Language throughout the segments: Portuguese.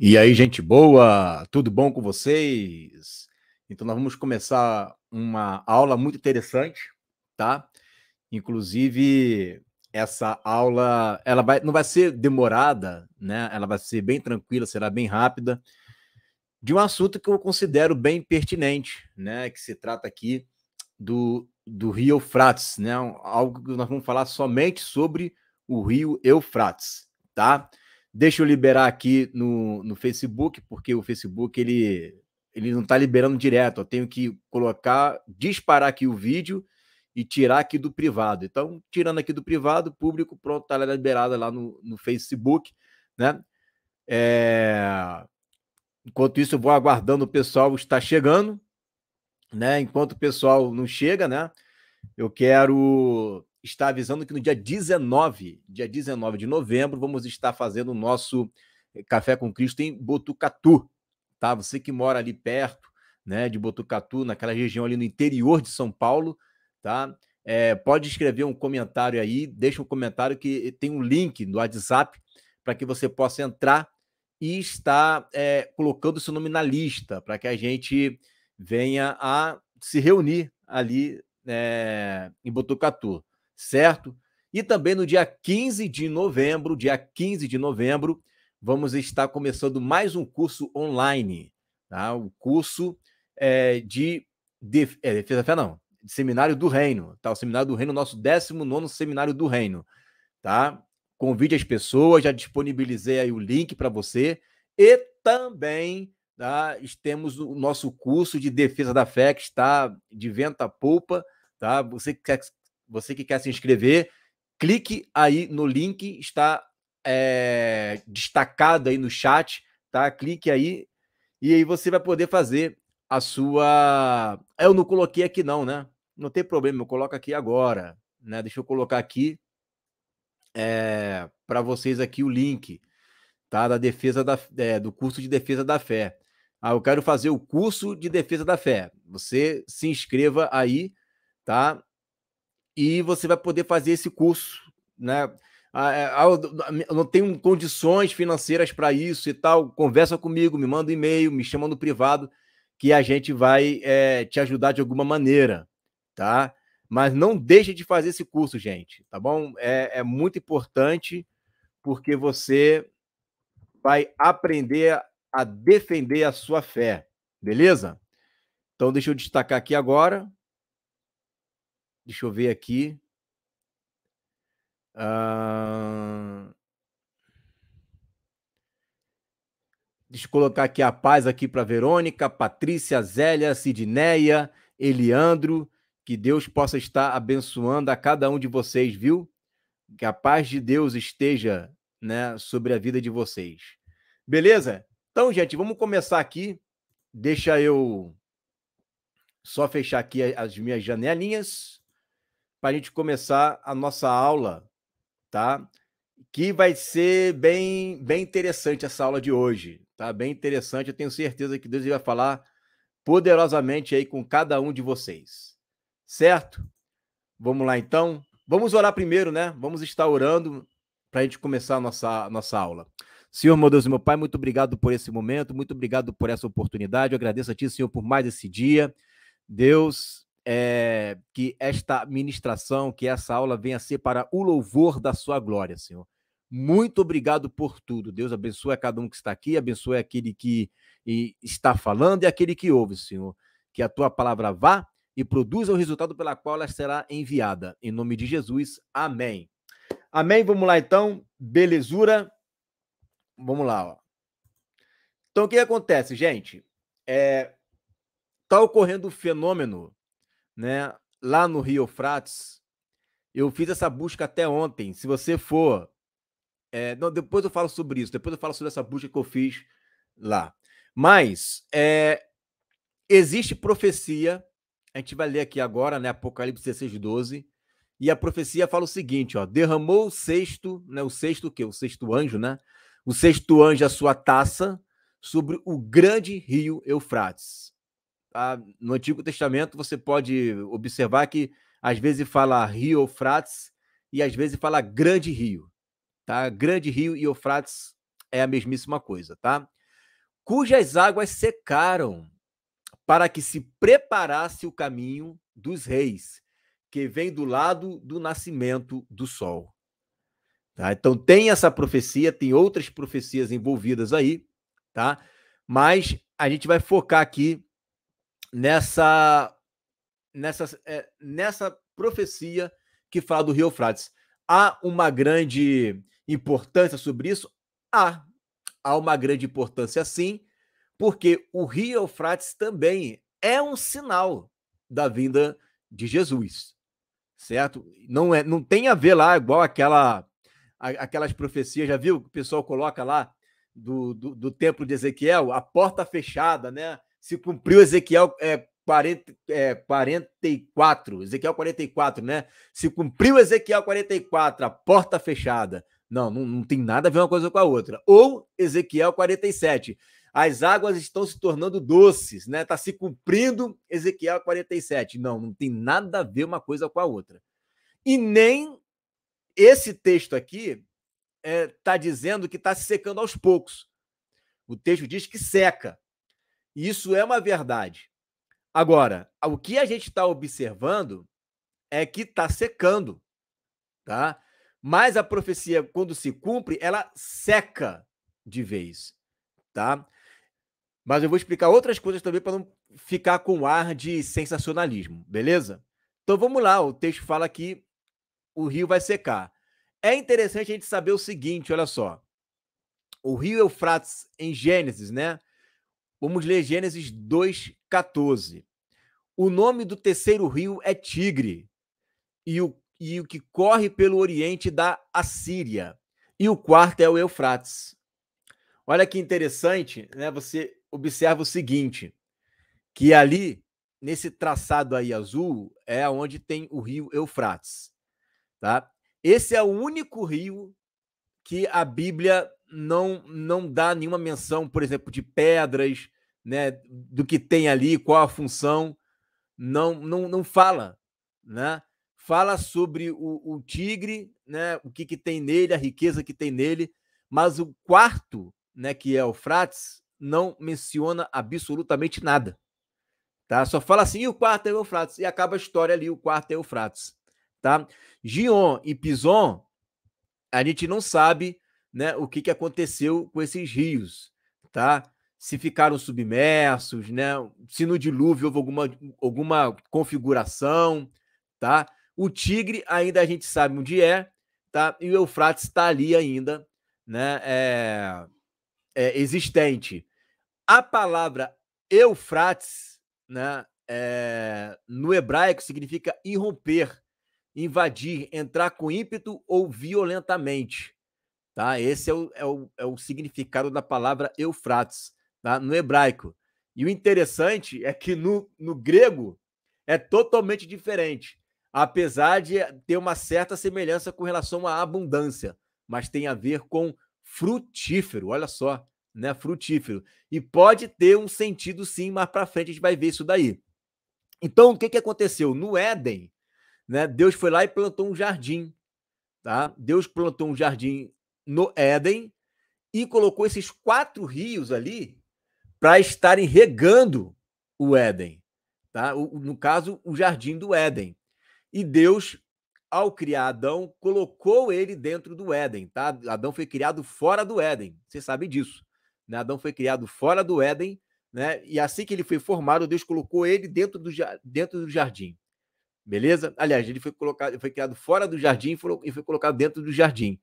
E aí, gente boa, tudo bom com vocês? Então, nós vamos começar uma aula muito interessante, tá? Inclusive, essa aula, ela vai, não vai ser demorada, né? Ela vai ser bem tranquila, será bem rápida, de um assunto que eu considero bem pertinente, né? Que se trata aqui do, do Rio Eufrates, né? Algo que nós vamos falar somente sobre o Rio Eufrates, tá? Tá? Deixa eu liberar aqui no, no Facebook, porque o Facebook ele, ele não está liberando direto. Eu tenho que colocar, disparar aqui o vídeo e tirar aqui do privado. Então, tirando aqui do privado, público, pronto, está liberada lá no, no Facebook, né? É... Enquanto isso, eu vou aguardando o pessoal estar chegando, né? Enquanto o pessoal não chega, né? Eu quero está avisando que no dia 19, dia 19 de novembro, vamos estar fazendo o nosso eh, Café com Cristo em Botucatu, tá? Você que mora ali perto, né, de Botucatu, naquela região ali no interior de São Paulo, tá? É, pode escrever um comentário aí, deixa um comentário que eh, tem um link no WhatsApp para que você possa entrar e estar é, eh, colocando seu nome na lista, para que a gente venha a se reunir ali é, em Botucatu certo? E também no dia 15 de novembro, dia 15 de novembro, vamos estar começando mais um curso online, tá? O curso é, de, de é, eh, defesa fé não, de seminário do reino, tá? O seminário do reino, nosso 19 seminário do reino, tá? Convide as pessoas, já disponibilizei aí o link para você e também tá? temos o nosso curso de defesa da fé que está de venta a polpa, tá? Você que você que quer se inscrever, clique aí no link, está é, destacado aí no chat, tá? Clique aí e aí você vai poder fazer a sua. Eu não coloquei aqui, não, né? Não tem problema, eu coloco aqui agora, né? Deixa eu colocar aqui é, eh, para vocês aqui o link, tá? Da defesa da, é, do curso de defesa da fé. Ah, eu quero fazer o curso de defesa da fé. Você se inscreva aí, tá? e você vai poder fazer esse curso, né? Ah, é, ah, eu não tenho condições financeiras para isso e tal. Conversa comigo, me manda um e-mail, me chama no privado, que a gente vai é, te ajudar de alguma maneira, tá? Mas não deixe de fazer esse curso, gente, tá bom? É, é muito importante porque você vai aprender a defender a sua fé, beleza? Então, deixa eu destacar aqui agora Deixa eu ver aqui. Uh... Deixa eu colocar aqui a paz aqui para Verônica, Patrícia, Zélia, Sidneia, Eliandro. Que Deus possa estar abençoando a cada um de vocês, viu? Que a paz de Deus esteja né, sobre a vida de vocês. Beleza? Então, gente, vamos começar aqui. Deixa eu só fechar aqui as minhas janelinhas para a gente começar a nossa aula, tá? Que vai ser bem, bem interessante essa aula de hoje, tá? Bem interessante. Eu tenho certeza que Deus vai falar poderosamente aí com cada um de vocês, certo? Vamos lá então. Vamos orar primeiro, né? Vamos estar orando para a gente começar a nossa, nossa aula. Senhor, meu Deus e meu Pai, muito obrigado por esse momento, muito obrigado por essa oportunidade. Eu agradeço a Ti, Senhor, por mais esse dia. Deus, é, que esta ministração, que essa aula venha ser para o louvor da sua glória, Senhor. Muito obrigado por tudo. Deus abençoe a cada um que está aqui, abençoe aquele que está falando e aquele que ouve, Senhor. Que a tua palavra vá e produza o resultado pela qual ela será enviada. Em nome de Jesus, amém. Amém? Vamos lá então, belezura. Vamos lá. Ó. Então, o que acontece, gente? Está é... Tá ocorrendo o um fenômeno né? Lá no Rio Frates, eu fiz essa busca até ontem. Se você for. É, não, depois eu falo sobre isso, depois eu falo sobre essa busca que eu fiz lá. Mas é, existe profecia, a gente vai ler aqui agora, né? Apocalipse 16, 12. E a profecia fala o seguinte: ó, derramou o sexto, né? O sexto que? O sexto anjo, né? O sexto anjo a sua taça sobre o grande rio Eufrates a, no Antigo Testamento você pode observar que às vezes fala rio Eufrates e às vezes fala grande rio, tá? Grande rio e Eufrates é a mesmíssima coisa, tá? Cujas águas secaram para que se preparasse o caminho dos reis, que vem do lado do nascimento do sol. Tá? Então tem essa profecia, tem outras profecias envolvidas aí, tá? Mas a gente vai focar aqui nessa nessa é, nessa profecia que fala do Rio Eufrates. Há uma grande importância sobre isso? Há. Há uma grande importância sim, porque o Rio Eufrates também é um sinal da vinda de Jesus. Certo? Não é não tem a ver lá igual aquela aquelas profecias, já viu que o pessoal coloca lá do, do, do templo de Ezequiel, a porta fechada, né? se cumpriu Ezequiel é, 40, é, 44, Ezequiel 44, né? Se cumpriu Ezequiel 44, a porta fechada. Não, não, não tem nada a ver uma coisa com a outra. Ou Ezequiel 47, as águas estão se tornando doces, né? Está se cumprindo Ezequiel 47. Não, não tem nada a ver uma coisa com a outra. E nem esse texto aqui está é, tá dizendo que está se secando aos poucos. O texto diz que seca. Isso é uma verdade. Agora, o que a gente está observando é que está secando, tá? Mas a profecia, quando se cumpre, ela seca de vez, tá? Mas eu vou explicar outras coisas também para não ficar com ar de sensacionalismo, beleza? Então vamos lá, o texto fala que o rio vai secar. É interessante a gente saber o seguinte, olha só. O rio Eufrates, em Gênesis, né? Vamos ler Gênesis 2,14. O nome do terceiro rio é Tigre, e o, e o que corre pelo oriente da Assíria. E o quarto é o Eufrates. Olha que interessante, né? Você observa o seguinte: que ali, nesse traçado aí azul, é onde tem o rio Eufrates. Tá? Esse é o único rio que a Bíblia não não dá nenhuma menção, por exemplo, de pedras, né, do que tem ali, qual a função, não não, não fala, né? Fala sobre o, o tigre, né, o que, que tem nele, a riqueza que tem nele, mas o quarto, né, que é o Frates, não menciona absolutamente nada. Tá? Só fala assim, e o quarto é o Eufrates, e acaba a história ali, o quarto é o Eufrates, tá? Gion e Pison, a gente não sabe né, o que, que aconteceu com esses rios, tá? Se ficaram submersos, né? Se no dilúvio houve alguma, alguma configuração, tá? O Tigre ainda a gente sabe onde é, tá? E o Eufrates está ali ainda, né? É, é, existente. A palavra Eufrates, né? É, no hebraico significa irromper, invadir, entrar com ímpeto ou violentamente. Tá? Esse é o, é, o, é o significado da palavra Eufrates, tá? no hebraico. E o interessante é que no, no grego é totalmente diferente, apesar de ter uma certa semelhança com relação à abundância, mas tem a ver com frutífero, olha só, né? Frutífero. E pode ter um sentido sim, mas para frente a gente vai ver isso daí. Então, o que, que aconteceu? No Éden, né, Deus foi lá e plantou um jardim. Tá? Deus plantou um jardim no Éden e colocou esses quatro rios ali para estarem regando o Éden, tá? O, no caso, o jardim do Éden. E Deus, ao criar Adão, colocou ele dentro do Éden, tá? Adão foi criado fora do Éden, você sabe disso. Né? Adão foi criado fora do Éden, né? E assim que ele foi formado, Deus colocou ele dentro do, dentro do jardim. Beleza? Aliás, ele foi colocado, foi criado fora do jardim e foi, e foi colocado dentro do jardim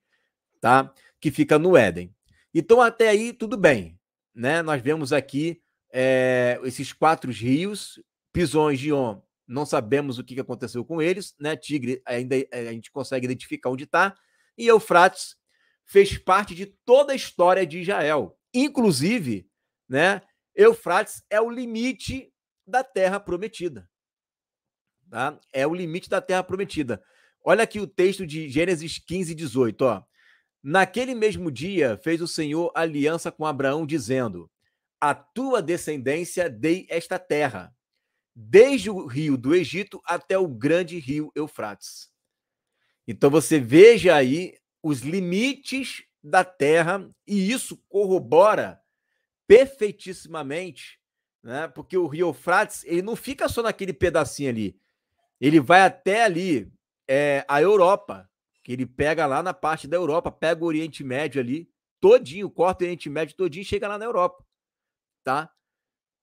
tá? Que fica no Éden. Então, até aí, tudo bem. Né? Nós vemos aqui é, esses quatro rios, Pison e Gion, não sabemos o que aconteceu com eles, né? Tigre ainda eh, a gente consegue identificar onde está, e Eufrates fez parte de toda a história de Israel. Inclusive, né? Eufrates é o limite da terra prometida. Tá? É o limite da terra prometida. Olha aqui o texto de Gênesis 15, 18. Ó. Naquele mesmo dia fez o Senhor aliança com Abraão, dizendo: A tua descendência dei esta terra, desde o rio do Egito até o grande rio Eufrates. Então você veja aí os limites da terra, e isso corrobora perfeitissimamente, né? porque o rio Eufrates ele não fica só naquele pedacinho ali, ele vai até ali é, a Europa que ele pega lá na parte da Europa, pega o Oriente Médio ali, todinho, corta o Oriente Médio todinho e chega lá na Europa, tá?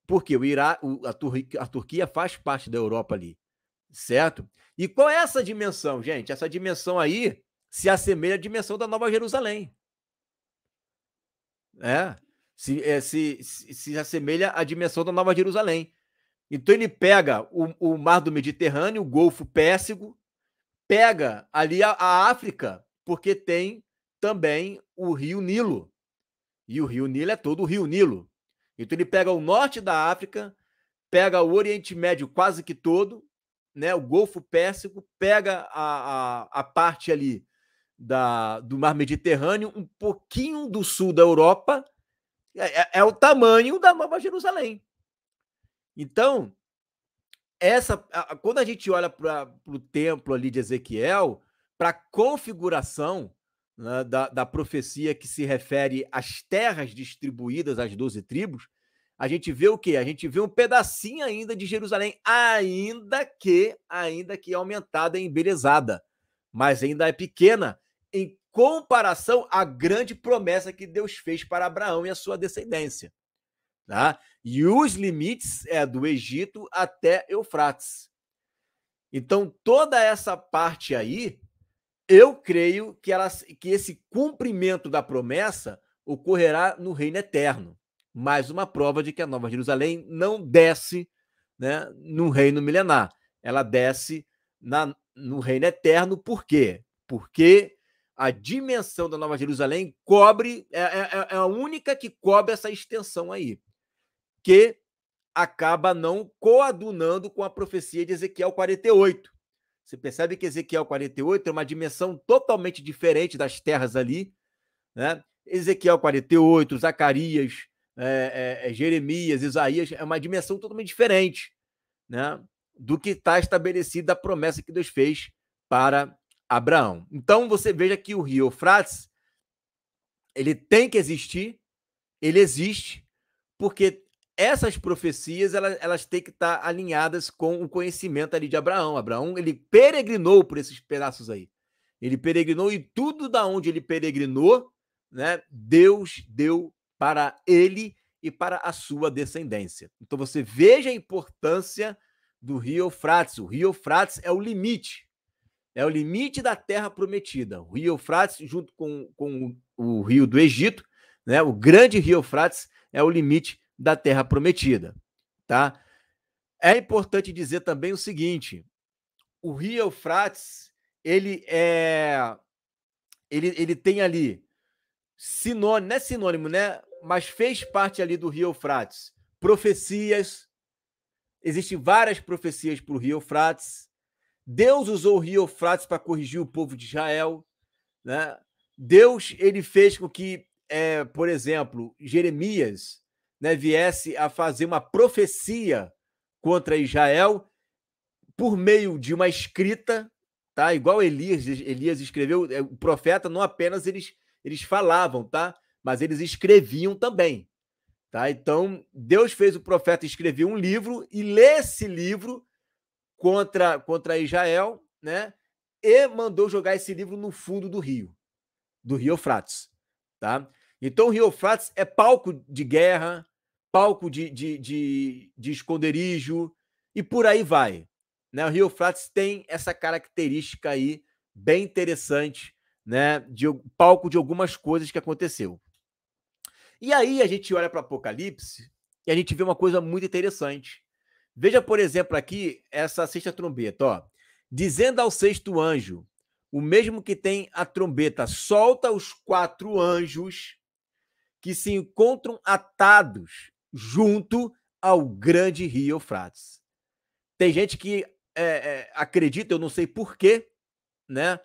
Porque o Irá, a, Turquia, a Turquia faz parte da Europa ali, certo? E qual é essa dimensão, gente? Essa dimensão aí se assemelha à dimensão da Nova Jerusalém. É, se, é, se, se, se assemelha à dimensão da Nova Jerusalém. Então ele pega o, o mar do Mediterrâneo, o Golfo Pérsico, pega ali a, a África, porque tem também o rio Nilo. E o rio Nilo é todo o rio Nilo. Então ele pega o norte da África, pega o Oriente Médio quase que todo, né, o Golfo Pérsico, pega a, a, a parte ali da, do Mar Mediterrâneo, um pouquinho do sul da Europa, é, é, é o tamanho da Nova Jerusalém. Então, essa a, quando a gente olha para o templo ali de Ezequiel, para a configuração né, da, da profecia que se refere às terras distribuídas às doze tribos, a gente vê o quê? A gente vê um pedacinho ainda de Jerusalém, ainda que ainda que aumentada e embelezada, mas ainda é pequena em comparação à grande promessa que Deus fez para Abraão e a sua descendência. Tá? E os limites é do Egito até Eufrates. Então, toda essa parte aí, eu creio que, ela, que esse cumprimento da promessa ocorrerá no reino eterno. Mais uma prova de que a Nova Jerusalém não desce né, no reino milenar. Ela desce na, no reino eterno, por quê? Porque a dimensão da Nova Jerusalém cobre, é, é, é a única que cobre essa extensão aí que acaba não coadunando com a profecia de Ezequiel 48. Você percebe que Ezequiel 48 é uma dimensão totalmente diferente das terras ali, né? Ezequiel 48, Zacarias, é, é, é, Jeremias, Isaías, é uma dimensão totalmente diferente, né? Do que está estabelecida a promessa que Deus fez para Abraão. Então você veja que o rio Eufrates ele tem que existir, ele existe, porque essas profecias elas, elas têm que estar tá alinhadas com o conhecimento ali de Abraão. Abraão ele peregrinou por esses pedaços aí. Ele peregrinou e tudo da onde ele peregrinou, né? Deus deu para ele e para a sua descendência. Então você veja a importância do Rio Eufrates. O Rio Eufrates é o limite. É o limite da terra prometida. O Rio Eufrates, junto com, com o Rio do Egito, né? o grande Rio Eufrates, é o limite da terra prometida, tá? É importante dizer também o seguinte: o rio Eufrates, ele é ele, ele tem ali sinônimo, não é sinônimo, né? Mas fez parte ali do rio Eufrates. Profecias, existem várias profecias para o rio Eufrates. Deus usou o rio Eufrates para corrigir o povo de Israel, né? Deus ele fez com que, é, por exemplo, Jeremias né, viesse a fazer uma profecia contra Israel por meio de uma escrita, tá? Igual Elias, Elias escreveu, é, o profeta não apenas eles eles falavam, tá? Mas eles escreviam também. Tá? Então, Deus fez o profeta escrever um livro e ler esse livro contra contra Israel, né? E mandou jogar esse livro no fundo do rio, do Rio Eufrates, tá? Então, o Rio Eufrates é palco de guerra, palco de, de, de, de esconderijo e por aí vai. Né? O Rio Frates tem essa característica aí bem interessante, né? De palco de algumas coisas que aconteceu. E aí a gente olha para Apocalipse e a gente vê uma coisa muito interessante. Veja, por exemplo, aqui essa sexta trombeta, ó. Dizendo ao sexto anjo, o mesmo que tem a trombeta, solta os quatro anjos que se encontram atados junto ao grande Rio Eufrates. Tem gente que é, é, acredita, eu não sei porquê, né?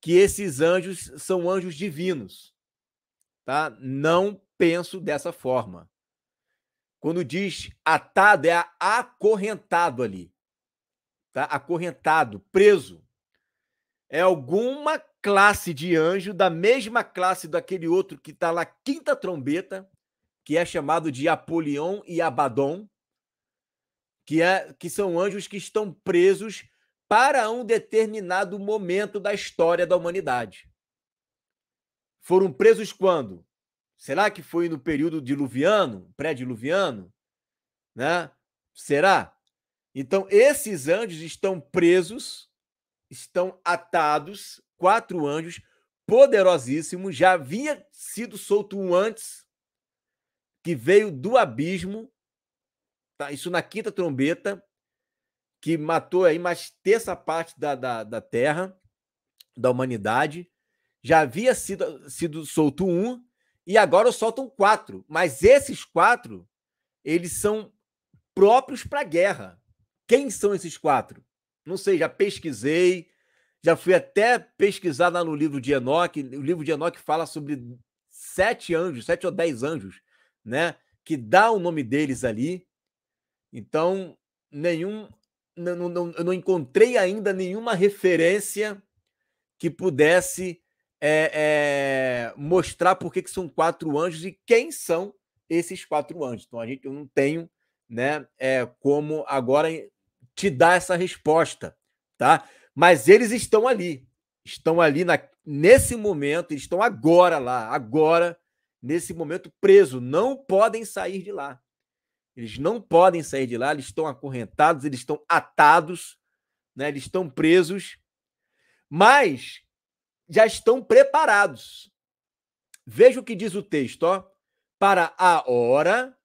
Que esses anjos são anjos divinos. Tá? Não penso dessa forma. Quando diz atado, é acorrentado ali. Tá? Acorrentado, preso. É alguma classe de anjo, da mesma classe daquele outro que está lá, quinta trombeta, que é chamado de Apolion e Abaddon, que, é, que são anjos que estão presos para um determinado momento da história da humanidade. Foram presos quando? Será que foi no período diluviano, pré-diluviano? Né? Será? Então, esses anjos estão presos, estão atados, quatro anjos poderosíssimos, já havia sido solto um antes, que veio do abismo, tá? isso na quinta trombeta, que matou aí mais terça parte da, da, da Terra, da humanidade. Já havia sido, sido solto um, e agora soltam quatro. Mas esses quatro, eles são próprios para a guerra. Quem são esses quatro? Não sei, já pesquisei, já fui até pesquisar lá no livro de Enoque. O livro de Enoque fala sobre sete anjos, sete ou dez anjos né? Que dá o nome deles ali. Então, nenhum. Não, não, eu não encontrei ainda nenhuma referência que pudesse é, é, mostrar por que, são quatro anjos e quem são esses quatro anjos. Então, a gente, eu não tenho né, é, como agora te dar essa resposta, tá? Mas eles estão ali, estão ali na, nesse momento, eles estão agora lá, agora nesse momento preso, não podem sair de lá. Eles não podem sair de lá, eles estão acorrentados, eles estão atados, né? eles estão presos, mas já estão preparados. Veja o que diz o texto, ó. Para a hora,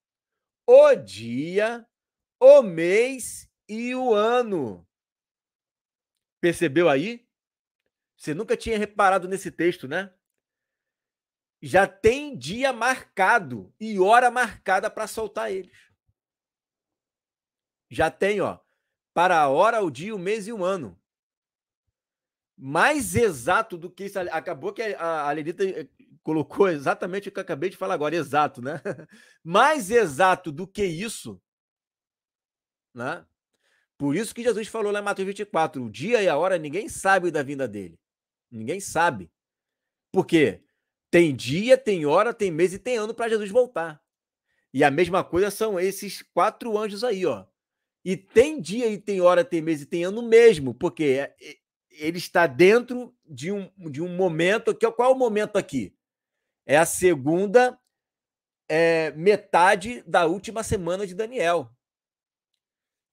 o dia, o mês e o ano. Percebeu aí? Você nunca tinha reparado nesse texto, né? já tem dia marcado e hora marcada para soltar eles. Já tem, ó, para a hora, o dia, o mês e o ano. Mais exato do que isso. Acabou que a, a Lenita eh, colocou exatamente o que eu acabei de falar agora, exato, né? Mais exato do que isso, né? Por isso que Jesus falou lá em Mateus 24: o dia e a hora ninguém sabe da vinda dele. Ninguém sabe. Por quê? Tem dia, tem hora, tem mês e tem ano para Jesus voltar. E a mesma coisa são esses quatro anjos aí, ó. E tem dia e tem hora, tem mês e tem ano mesmo, porque é, ele está dentro de um, de um momento. Que, é qual é o momento aqui? É a segunda é, metade da última semana de Daniel.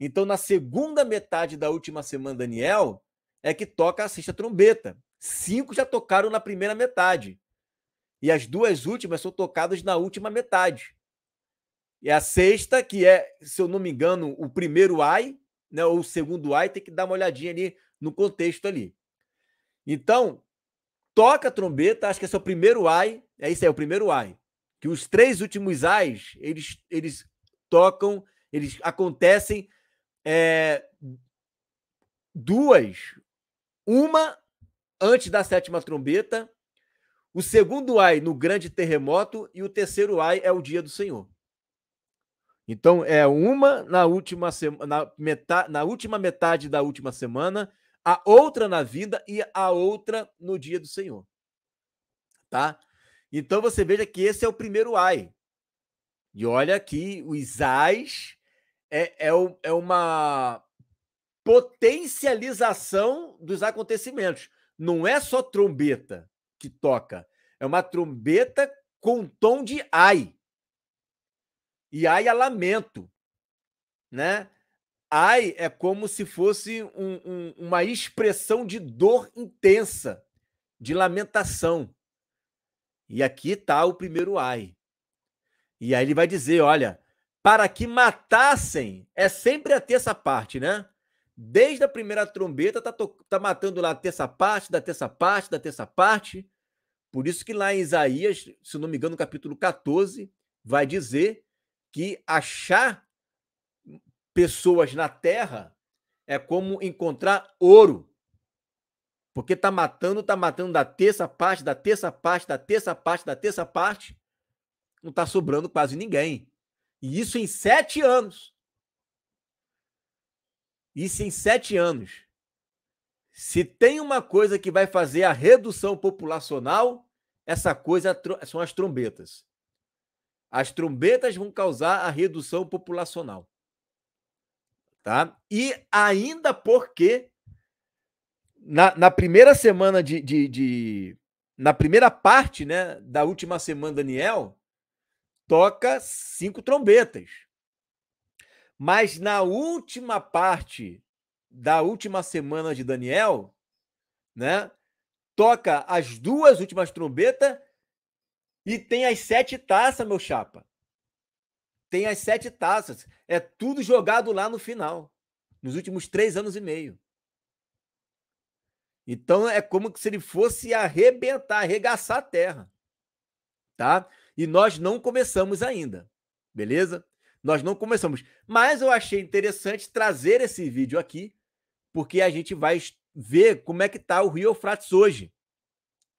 Então, na segunda metade da última semana, Daniel, é que toca a sexta trombeta. Cinco já tocaram na primeira metade. E as duas últimas são tocadas na última metade. E a sexta, que é, se eu não me engano, o primeiro ai, né, ou o segundo ai, tem que dar uma olhadinha ali no contexto ali. Então, toca a trombeta, acho que esse é o primeiro ai, é isso aí, é o primeiro ai. Que os três últimos ais, eles, eles tocam, eles acontecem é, duas, uma antes da sétima trombeta o segundo ai no grande terremoto e o terceiro ai é o dia do Senhor. Então é uma na última semana na, metade, na última metade da última semana, a outra na vida e a outra no dia do Senhor. Tá? Então você veja que esse é o primeiro ai. E olha que os ais é, é, é uma potencialização dos acontecimentos. Não é só trombeta que toca. É uma trombeta com tom de ai. E ai é lamento, né? Ai é como se fosse um, um, uma expressão de dor intensa, de lamentação. E aqui está o primeiro ai. E aí ele vai dizer, olha, para que matassem, é sempre a terça parte, né? Desde a primeira trombeta, tá, tá matando lá a terça parte, da terça parte, da terça parte, por isso que lá em Isaías, se não me engano, no capítulo 14, vai dizer que achar pessoas na terra é como encontrar ouro. Porque tá matando, tá matando da terça parte, da terça parte, da terça parte, da terça parte. Não tá sobrando quase ninguém. E isso em sete anos. Isso em sete anos. Se tem uma coisa que vai fazer a redução populacional, essa coisa é são as trombetas. As trombetas vão causar a redução populacional. Tá? E ainda porque na, na primeira semana de, de, de, Na primeira parte né, da última semana, Daniel toca cinco trombetas. Mas na última parte da última semana de Daniel, né? Toca as duas últimas trombetas e tem as sete taças, meu chapa. Tem as sete taças. É tudo jogado lá no final, nos últimos três anos e meio. Então é como se ele fosse arrebentar, arregaçar a terra. Tá? E nós não começamos ainda. Beleza? Nós não começamos. Mas eu achei interessante trazer esse vídeo aqui porque a gente vai ver como é que está o Rio Eufrates hoje,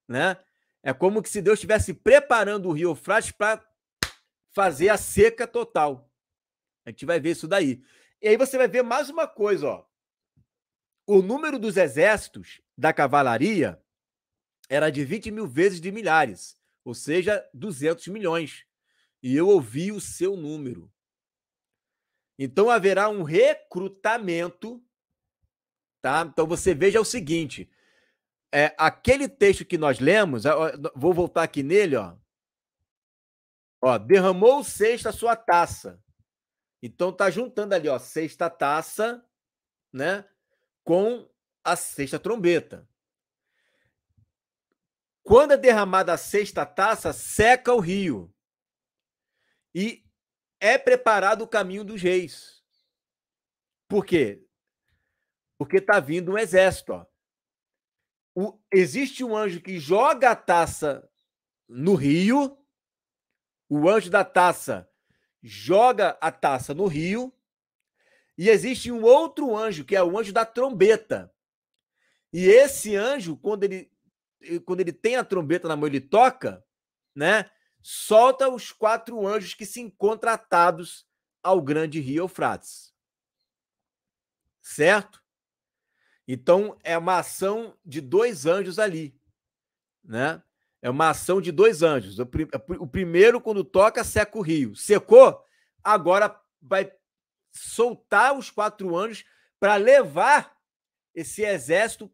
né? É como que se Deus estivesse preparando o Rio Eufrates para fazer a seca total. A gente vai ver isso daí. E aí você vai ver mais uma coisa, ó. O número dos exércitos da cavalaria era de 20 mil vezes de milhares, ou seja, 200 milhões. E eu ouvi o seu número. Então haverá um recrutamento Tá? Então você veja o seguinte: é, aquele texto que nós lemos, vou voltar aqui nele, ó. Ó, derramou sexta sua taça. Então tá juntando ali, ó, sexta taça, né, com a sexta trombeta. Quando é derramada a sexta taça, seca o rio. E é preparado o caminho dos reis. Por quê? porque está vindo um exército. Ó. O, existe um anjo que joga a taça no rio, o anjo da taça joga a taça no rio, e existe um outro anjo, que é o anjo da trombeta. E esse anjo, quando ele, quando ele tem a trombeta na mão, ele toca, né? Solta os quatro anjos que se encontram atados ao grande rio Eufrates. Certo? Então, é uma ação de dois anjos ali, né? É uma ação de dois anjos. O, prim o primeiro, quando toca, seca o rio. Secou, agora vai soltar os quatro anjos para levar esse exército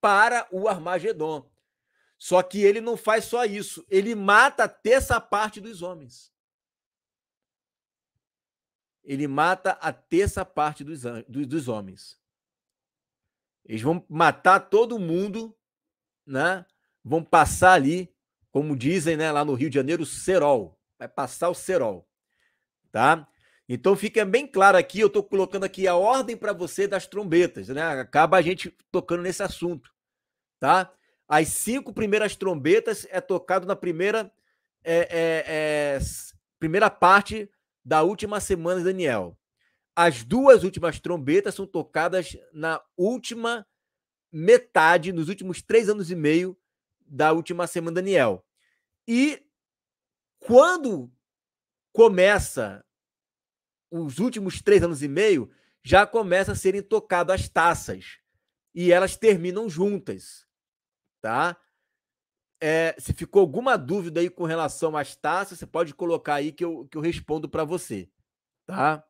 para o Armagedon. Só que ele não faz só isso, ele mata a terça parte dos homens. Ele mata a terça parte dos, dos, dos homens. Eles vão matar todo mundo, né? Vão passar ali, como dizem, né, lá no Rio de Janeiro, cerol. Vai passar o cerol, tá? Então fica bem claro aqui, eu estou colocando aqui a ordem para você das trombetas, né? Acaba a gente tocando nesse assunto, tá? As cinco primeiras trombetas é tocado na primeira é, é, é, primeira parte da última semana de Daniel. As duas últimas trombetas são tocadas na última metade, nos últimos três anos e meio da última semana Daniel. E quando começa os últimos três anos e meio, já começa a serem tocadas as taças. E elas terminam juntas. Tá? É, se ficou alguma dúvida aí com relação às taças, você pode colocar aí que eu, que eu respondo para você. Tá?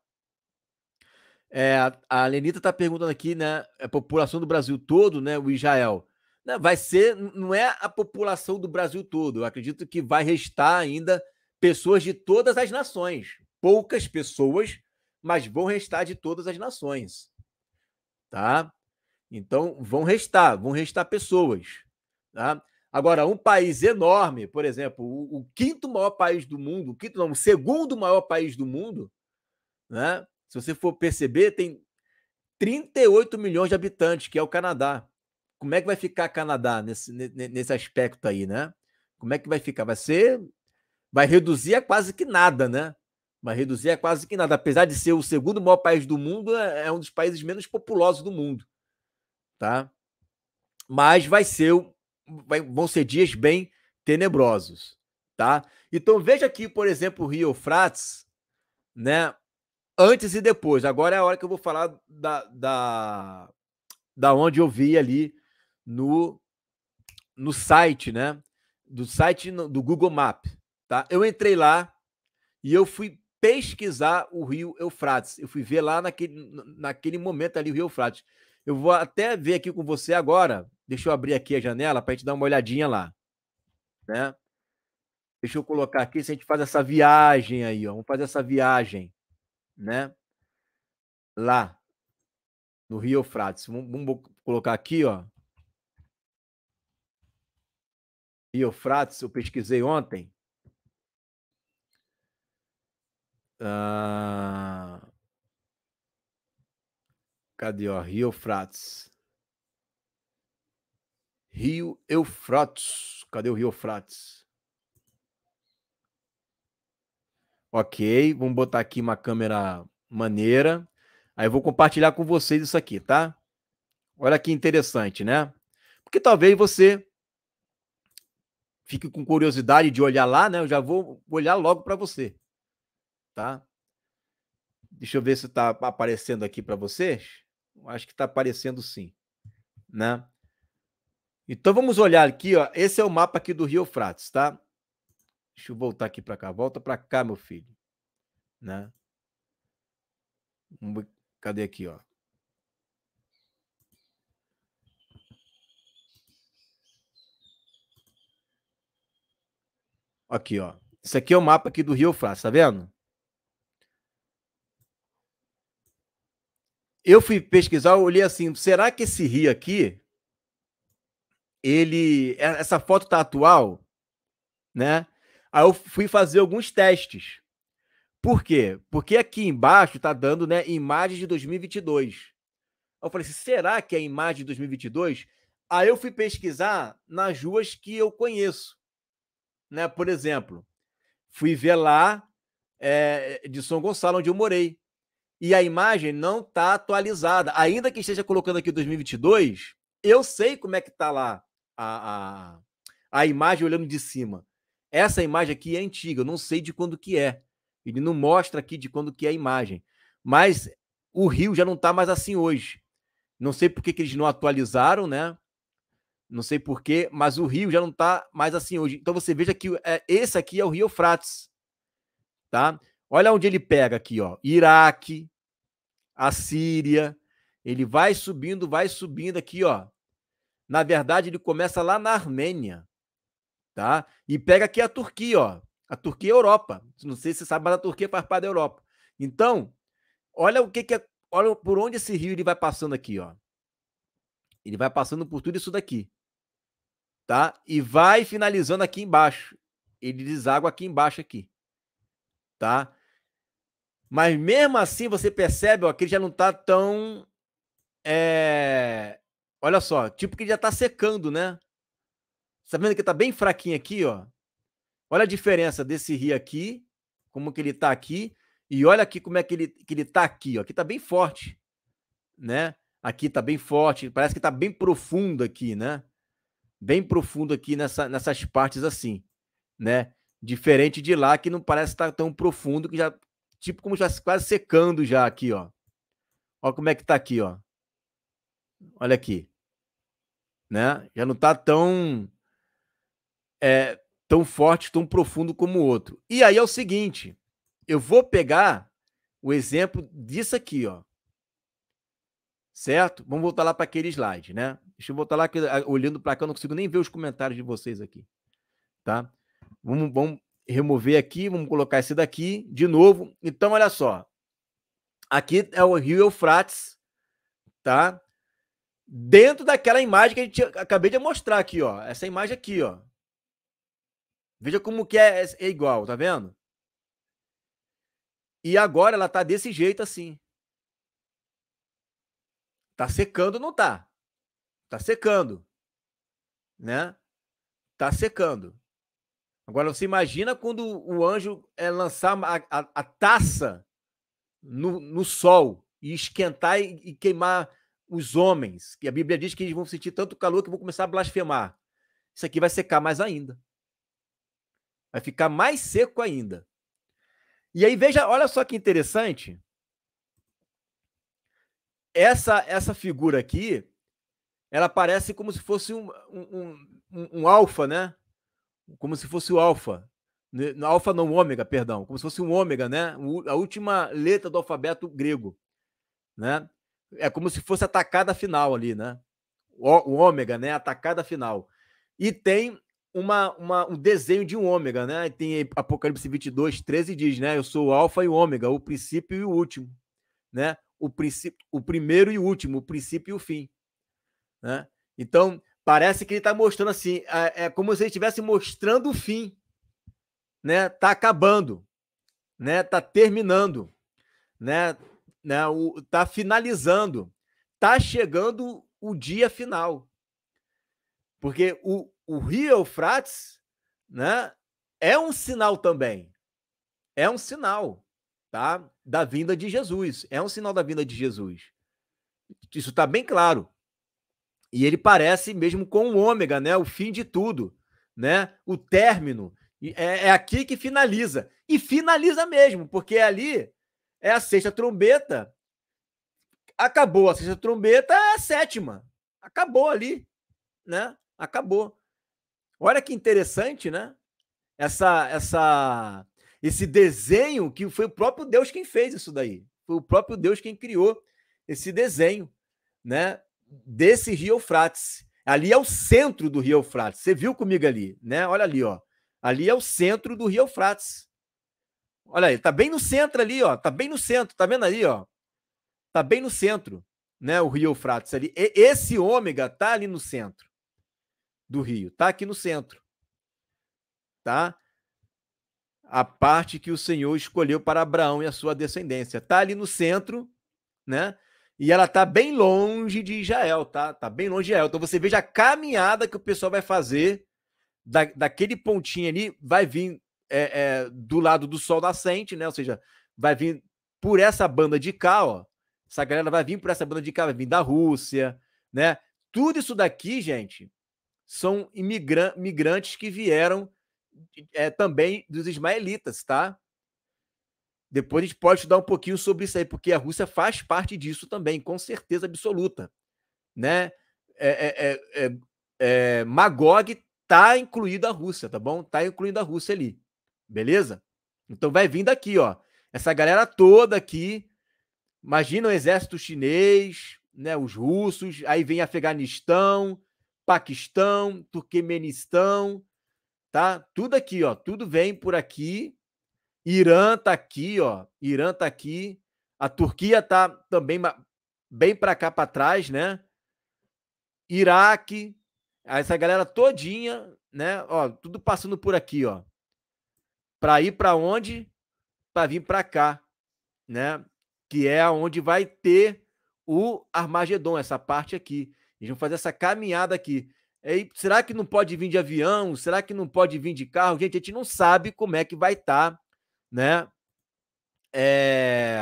É, a Lenita está perguntando aqui, né? A população do Brasil todo, né? O Israel. Né, vai ser, não é a população do Brasil todo. Eu acredito que vai restar ainda pessoas de todas as nações. Poucas pessoas, mas vão restar de todas as nações. Tá? Então, vão restar, vão restar pessoas. Tá? Agora, um país enorme, por exemplo, o, o, quinto maior país do mundo, o quinto não, o segundo maior país do mundo, né? Se você for perceber, tem 38 milhões de habitantes, que é o Canadá. Como é que vai ficar Canadá nesse, nesse aspecto aí, né? Como é que vai ficar? Vai ser. Vai reduzir a quase que nada, né? Vai reduzir a quase que nada. Apesar de ser o segundo maior país do mundo, é, é um dos países menos populosos do mundo, tá? Mas vai ser. Vai, vão ser dias bem tenebrosos, tá? Então veja aqui, por exemplo, o Rio Frates, né? antes e depois. Agora é a hora que eu vou falar da, da, da onde eu vi ali no, no site, né? Do site do Google Map, tá? Eu entrei lá e eu fui pesquisar o Rio Eufrates. Eu fui ver lá naquele, naquele momento ali o Rio Eufrates. Eu vou até ver aqui com você agora. Deixa eu abrir aqui a janela para a gente dar uma olhadinha lá, né? Deixa eu colocar aqui se a gente faz essa viagem aí, ó. Vamos fazer essa viagem né? Lá no Rio Eufrates. Vamos colocar aqui, ó. Rio Eufrates, eu pesquisei ontem. Ah, cadê, ó? Rio Eufrates. Rio Eufrates. Cadê o Rio Eufrates? Ok, vamos botar aqui uma câmera maneira. Aí eu vou compartilhar com vocês isso aqui, tá? Olha que interessante, né? Porque talvez você fique com curiosidade de olhar lá, né? Eu já vou olhar logo para você, tá? Deixa eu ver se está aparecendo aqui para vocês. Acho que está aparecendo sim, né? Então vamos olhar aqui, ó. Esse é o mapa aqui do Rio Frates, tá? Deixa eu voltar aqui para cá. Volta para cá, meu filho. Né? Cadê aqui, ó? Aqui, ó. Isso aqui é o mapa aqui do Rio Frasco, tá vendo? Eu fui pesquisar, eu olhei assim, será que esse rio aqui ele é, essa foto tá atual, né? Aí eu fui fazer alguns testes. Por quê? Porque aqui embaixo tá dando, né, imagem de 2022. Eu falei assim, será que é a imagem de 2022? Aí eu fui pesquisar nas ruas que eu conheço. Né? Por exemplo, fui ver lá é, de São Gonçalo, onde eu morei. E a imagem não está atualizada. Ainda que esteja colocando aqui 2022, eu sei como é que está lá a, a, a imagem olhando de cima. Essa imagem aqui é antiga, eu não sei de quando que é. Ele não mostra aqui de quando que é a imagem. Mas o Rio já não está mais assim hoje. Não sei por que, que eles não atualizaram, né? Não sei por quê, mas o Rio já não está mais assim hoje. Então você veja que é, esse aqui é o Rio Frates, tá? Olha onde ele pega aqui, ó. Iraque, a Síria. Ele vai subindo, vai subindo aqui, ó. Na verdade, ele começa lá na Armênia tá? E pega aqui a Turquia, ó. A Turquia é Europa. Não sei se você sabe, mas a Turquia faz parte da Europa. Então, olha o que que é, olha por onde esse rio ele vai passando aqui, ó. Ele vai passando por tudo isso daqui. Tá? E vai finalizando aqui embaixo. Ele deságua aqui embaixo aqui. Tá? Mas mesmo assim você percebe, ó, que ele já não tá tão é... olha só, tipo que ele já tá secando, né? Tá vendo que tá bem fraquinho aqui, ó? Olha a diferença desse ri aqui, como que ele tá aqui, e olha aqui como é que ele, que ele tá aqui, ó. Aqui tá bem forte, né? Aqui tá bem forte, parece que tá bem profundo aqui, né? Bem profundo aqui nessa, nessas partes assim, né? Diferente de lá, que não parece estar tá tão profundo, que já, tipo, como já quase secando já aqui, ó. Olha como é que tá aqui, ó. Olha aqui. Né? Já não tá tão é, tão forte, tão profundo como o outro. E aí é o seguinte, eu vou pegar o exemplo disso aqui, ó. Certo? Vamos voltar lá para aquele slide, né? Deixa eu voltar lá, que, olhando para cá, eu não consigo nem ver os comentários de vocês aqui. Tá? Vamos, vamos remover aqui, vamos colocar esse daqui de novo. Então, olha só. Aqui é o Rio Eufrates, tá? Dentro daquela imagem que a gente acabei de mostrar aqui, ó. Essa imagem aqui, ó. Veja como que é, é, é igual, tá vendo? E agora ela tá desse jeito assim. Tá secando não tá? Tá secando. Né? Tá secando. Agora você imagina quando o anjo é lançar a, a, a taça no, no, sol e esquentar e, e queimar os homens, que a Bíblia diz que eles vão sentir tanto calor que vão começar a blasfemar. Isso aqui vai secar mais ainda. Vai ficar mais seco ainda. E aí veja, olha só que interessante. Essa essa figura aqui, ela parece como se fosse um, um, um, um alfa, né? Como se fosse o alfa. Né, alfa não, ômega, perdão. Como se fosse um ômega, né? A última letra do alfabeto grego, né? É como se fosse a tacada final ali, né? O, o ômega, né? A tacada final. E tem uma, uma, um desenho de um ômega, né? Tem Apocalipse 22, 13 diz, né? Eu sou o alfa e o ômega, o princípio e o último, né? O, o primeiro e o último, o princípio e o fim, né? Então, parece que ele está mostrando assim, é, é como se ele estivesse mostrando o fim, né? está acabando, né? está terminando, né? né? O, tá finalizando, está chegando o dia final. Porque o, o Rio Eufrates, né, é um sinal também. É um sinal, tá? Da vinda de Jesus. É um sinal da vinda de Jesus. Isso está bem claro. E ele parece mesmo com o ômega, né? O fim de tudo, né? O término. É, é aqui que finaliza. E finaliza mesmo, porque ali é a sexta trombeta. Acabou a sexta trombeta, é a sétima. Acabou ali, né? Acabou. Olha que interessante, né? Essa, essa, esse desenho que foi o próprio Deus quem fez isso daí. Foi o próprio Deus quem criou esse desenho, né? Desse Rio Eufrates. Ali é o centro do Rio Eufrates. Você viu comigo ali, né? Olha ali, ó. Ali é o centro do Rio Eufrates. Olha aí, tá bem no centro ali, ó. Tá bem no centro, tá vendo ali, ó? Tá bem no centro, né? O Rio Eufrates ali. E, esse ômega tá ali no centro do rio, está aqui no centro. Tá? A parte que o Senhor escolheu para Abraão e a sua descendência. Está ali no centro, né? E ela está bem longe de Israel, tá? Tá bem longe de Israel. Então você veja a caminhada que o pessoal vai fazer da, daquele pontinho ali, vai vir é, é, do lado do sol nascente, né? Ou seja, vai vir por essa banda de cá, ó. Essa galera vai vir por essa banda de cá, vai vir da Rússia, né? Tudo isso daqui, gente, são imigrantes, que vieram é, também dos ismaelitas, tá? Depois a gente pode estudar um pouquinho sobre isso aí, porque a Rússia faz parte disso também, com certeza absoluta. Né? É, é, é, é, é Magog tá incluída a Rússia, tá bom? Tá incluindo a Rússia ali, beleza? Então vai vindo aqui, ó. Essa galera toda aqui, imagina o exército chinês, né? Os russos, aí vem Afeganistão, Paquistão, Turquemenistão, tá? Tudo aqui, ó, tudo vem por aqui. Irã tá aqui, ó. Irã tá aqui. A Turquia tá também bem para cá para trás, né? Iraque, essa galera todinha, né? Ó, tudo passando por aqui, ó. Para ir para onde? Para vir para cá, né? Que é onde vai ter o Armagedon, essa parte aqui. Eles vão fazer essa caminhada aqui. É, e será que não pode vir de avião? Será que não pode vir de carro? Gente, a gente não sabe como é que vai estar, tá, né? É,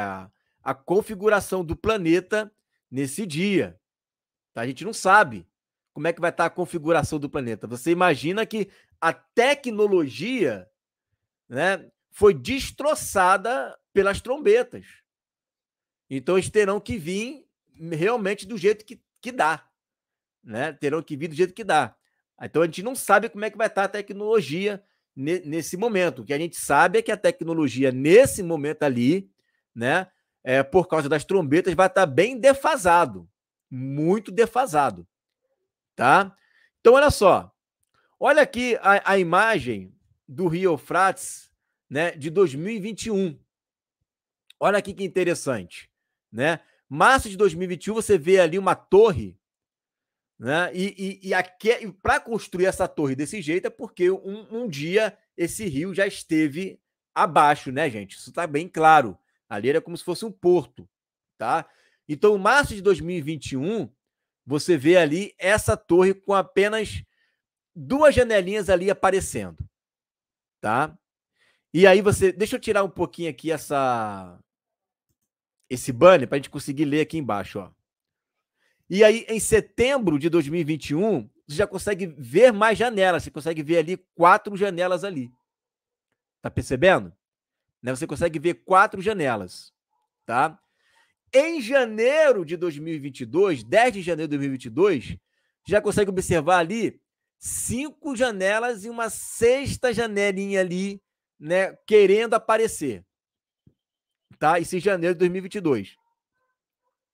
a configuração do planeta nesse dia. Tá? A gente não sabe como é que vai estar tá a configuração do planeta. Você imagina que a tecnologia, né, foi destroçada pelas trombetas. Então eles terão que vir realmente do jeito que, que dá né? Terão que vir do jeito que dá. Então a gente não sabe como é que vai estar a tecnologia nesse momento. O que a gente sabe é que a tecnologia nesse momento ali, né? É, por causa das trombetas, vai estar bem defasado, muito defasado, tá? Então olha só, olha aqui a, a imagem do Rio Frates, né? De 2021. Olha aqui que interessante, né? Março de 2021 você vê ali uma torre né? E, e, e para construir essa torre desse jeito é porque um, um, dia esse rio já esteve abaixo, né, gente? Isso está bem claro. Ali era como se fosse um porto, tá? Então, março de 2021, você vê ali essa torre com apenas duas janelinhas ali aparecendo, tá? E aí você, deixa eu tirar um pouquinho aqui essa esse banner para a gente conseguir ler aqui embaixo, ó. E aí, em setembro de 2021, você já consegue ver mais janelas. Você consegue ver ali quatro janelas ali. Tá percebendo? Né? Você consegue ver quatro janelas, tá? Em janeiro de 2022, 10 de janeiro de 2022, já consegue observar ali cinco janelas e uma sexta janelinha ali, né, querendo aparecer. Tá? esse janeiro de 2022.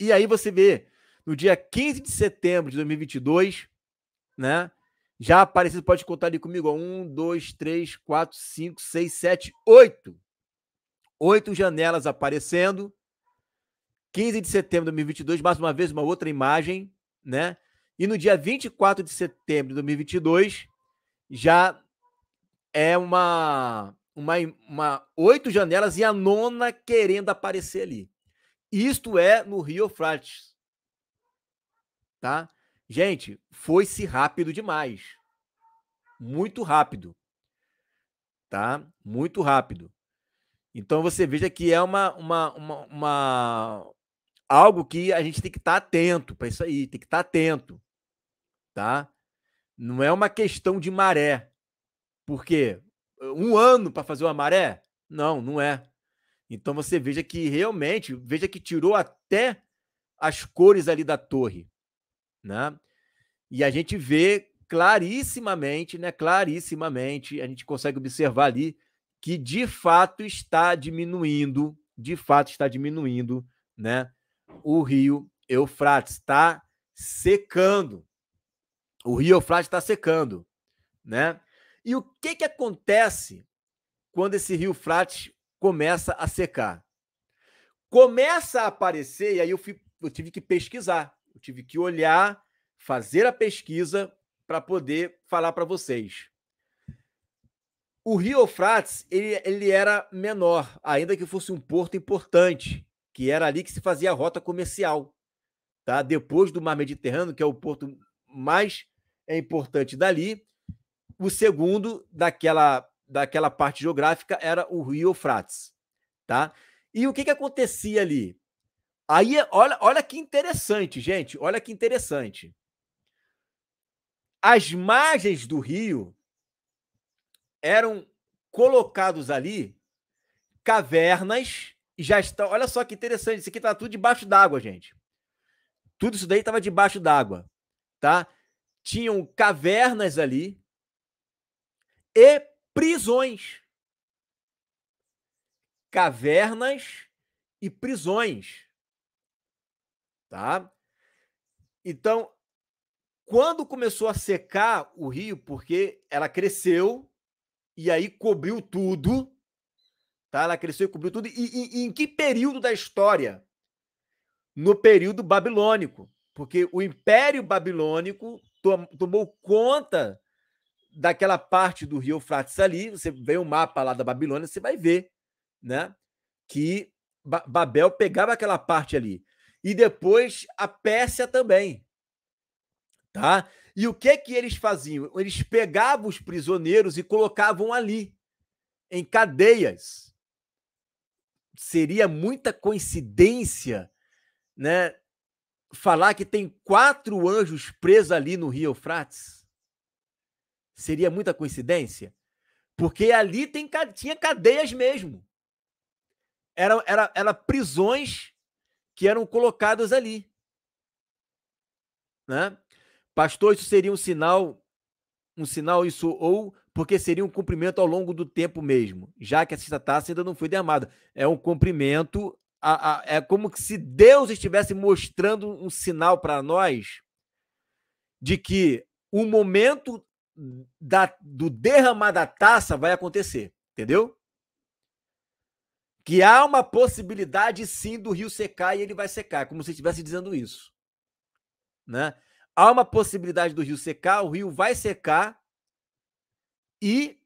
E aí você vê no dia 15 de setembro de 2022, né? Já aparecido, pode contar ali comigo. Ó. Um, dois, três, quatro, cinco, seis, sete, oito. Oito janelas aparecendo. 15 de setembro de 2022, mais uma vez, uma outra imagem, né? E no dia 24 de setembro de 2022, já é uma, uma, uma oito janelas e a nona querendo aparecer ali. Isto é no Rio Frates, tá? Gente, foi-se rápido demais. Muito rápido. Tá? Muito rápido. Então você veja que é uma, uma, uma, uma... algo que a gente tem que estar tá atento para isso aí, tem que estar tá atento. Tá? Não é uma questão de maré. Por quê? Um ano para fazer uma maré? Não, não é. Então você veja que realmente, veja que tirou até as cores ali da torre né? E a gente vê clarissimamente, né? Clarissimamente, a gente consegue observar ali que de fato está diminuindo, de fato está diminuindo, né? O rio Eufrates está secando. O rio Eufrates está secando, né? E o que que acontece quando esse rio Eufrates começa a secar? Começa a aparecer, e aí eu, fui, eu tive que pesquisar eu tive que olhar, fazer a pesquisa para poder falar para vocês. O Rio Eufrates, ele, ele era menor, ainda que fosse um porto importante, que era ali que se fazia a rota comercial. Tá? Depois do Mar Mediterrâneo, que é o porto mais é importante dali, o segundo daquela, daquela parte geográfica era o Rio Eufrates. Tá? E o que, que acontecia ali? Aí, é, olha, olha que interessante, gente. Olha que interessante. As margens do rio eram colocados ali cavernas e já estão. Olha só que interessante. Isso aqui está tudo debaixo d'água, gente. Tudo isso daí estava debaixo d'água, tá? Tinham cavernas ali e prisões. Cavernas e prisões tá? Então, quando começou a secar o rio, porque ela cresceu e aí cobriu tudo, tá? Ela cresceu e cobriu tudo. E, e, e em que período da história? No período babilônico, porque o Império Babilônico tomou conta daquela parte do Rio frates ali. Você vê o um mapa lá da Babilônia, você vai ver, né? Que Babel pegava aquela parte ali e depois a Pérsia também. Tá? E o que que eles faziam? Eles pegavam os prisioneiros e colocavam ali em cadeias. Seria muita coincidência, né, falar que tem quatro anjos presos ali no Rio Eufrates? Seria muita coincidência? Porque ali tem, tinha cadeias mesmo. Era, era, era prisões que eram colocadas ali. Né? Pastor, isso seria um sinal, um sinal isso ou porque seria um cumprimento ao longo do tempo mesmo, já que essa taça ainda não foi derramada. É um cumprimento, a, a, é como se Deus estivesse mostrando um sinal para nós de que o momento da, do derramar da taça vai acontecer, entendeu? que há uma possibilidade sim do rio secar e ele vai secar, como se estivesse dizendo isso. Né? Há uma possibilidade do rio secar, o rio vai secar e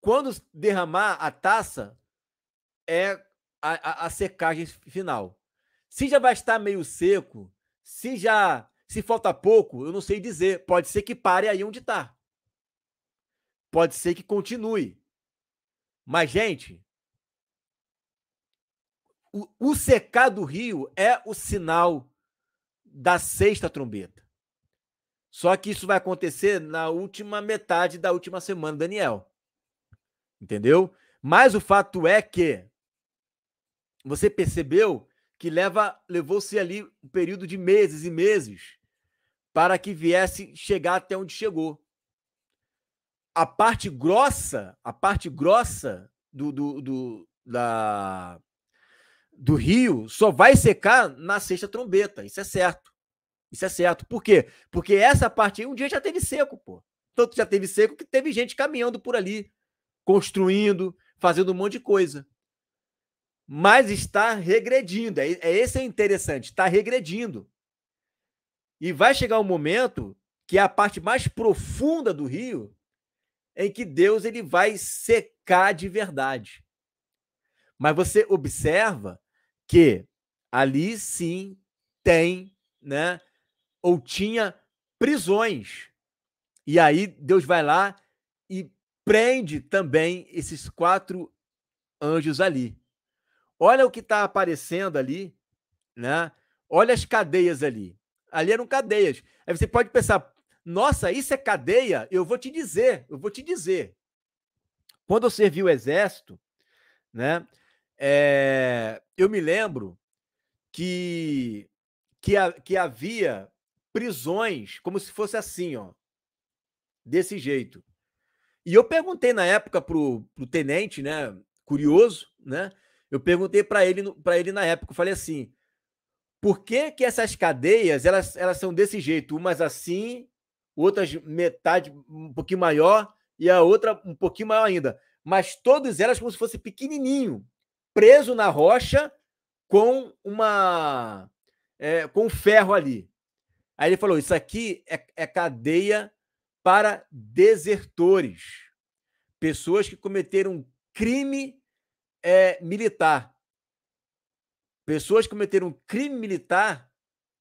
quando derramar a taça é a, a, a secagem final. Se já vai estar meio seco, se já se falta pouco, eu não sei dizer. Pode ser que pare aí onde está. Pode ser que continue. Mas, gente, o, o secar do rio é o sinal da sexta trombeta. Só que isso vai acontecer na última metade da última semana, Daniel. Entendeu? Mas o fato é que você percebeu que leva levou-se ali um período de meses e meses para que viesse chegar até onde chegou. A parte grossa, a parte grossa do, do, do da, do rio só vai secar na sexta trombeta. Isso é certo. Isso é certo. Por quê? Porque essa parte aí um dia já teve seco, pô. Tanto já teve seco que teve gente caminhando por ali, construindo, fazendo um monte de coisa. Mas está regredindo. É, é esse é interessante. Está regredindo. E vai chegar um momento que é a parte mais profunda do rio, em que Deus ele vai secar de verdade. Mas você observa que ali sim tem, né? Ou tinha prisões. E aí Deus vai lá e prende também esses quatro anjos ali. Olha o que está aparecendo ali, né? Olha as cadeias ali. Ali eram cadeias. Aí você pode pensar, nossa, isso é cadeia? Eu vou te dizer, eu vou te dizer. Quando eu servi o exército, né? É, eu me lembro que, que, que havia prisões como se fosse assim, ó, desse jeito. E eu perguntei na época pro, pro tenente, né, curioso, né? Eu perguntei para ele para ele na época, eu falei assim: "Por que que essas cadeias, elas elas são desse jeito, umas assim, outras metade um pouquinho maior e a outra um pouquinho maior ainda, mas todas elas como se fosse pequenininho, preso na rocha com uma é, com ferro ali. Aí ele falou: isso aqui é, é cadeia para desertores, pessoas que cometeram crime é, militar. Pessoas que cometeram crime militar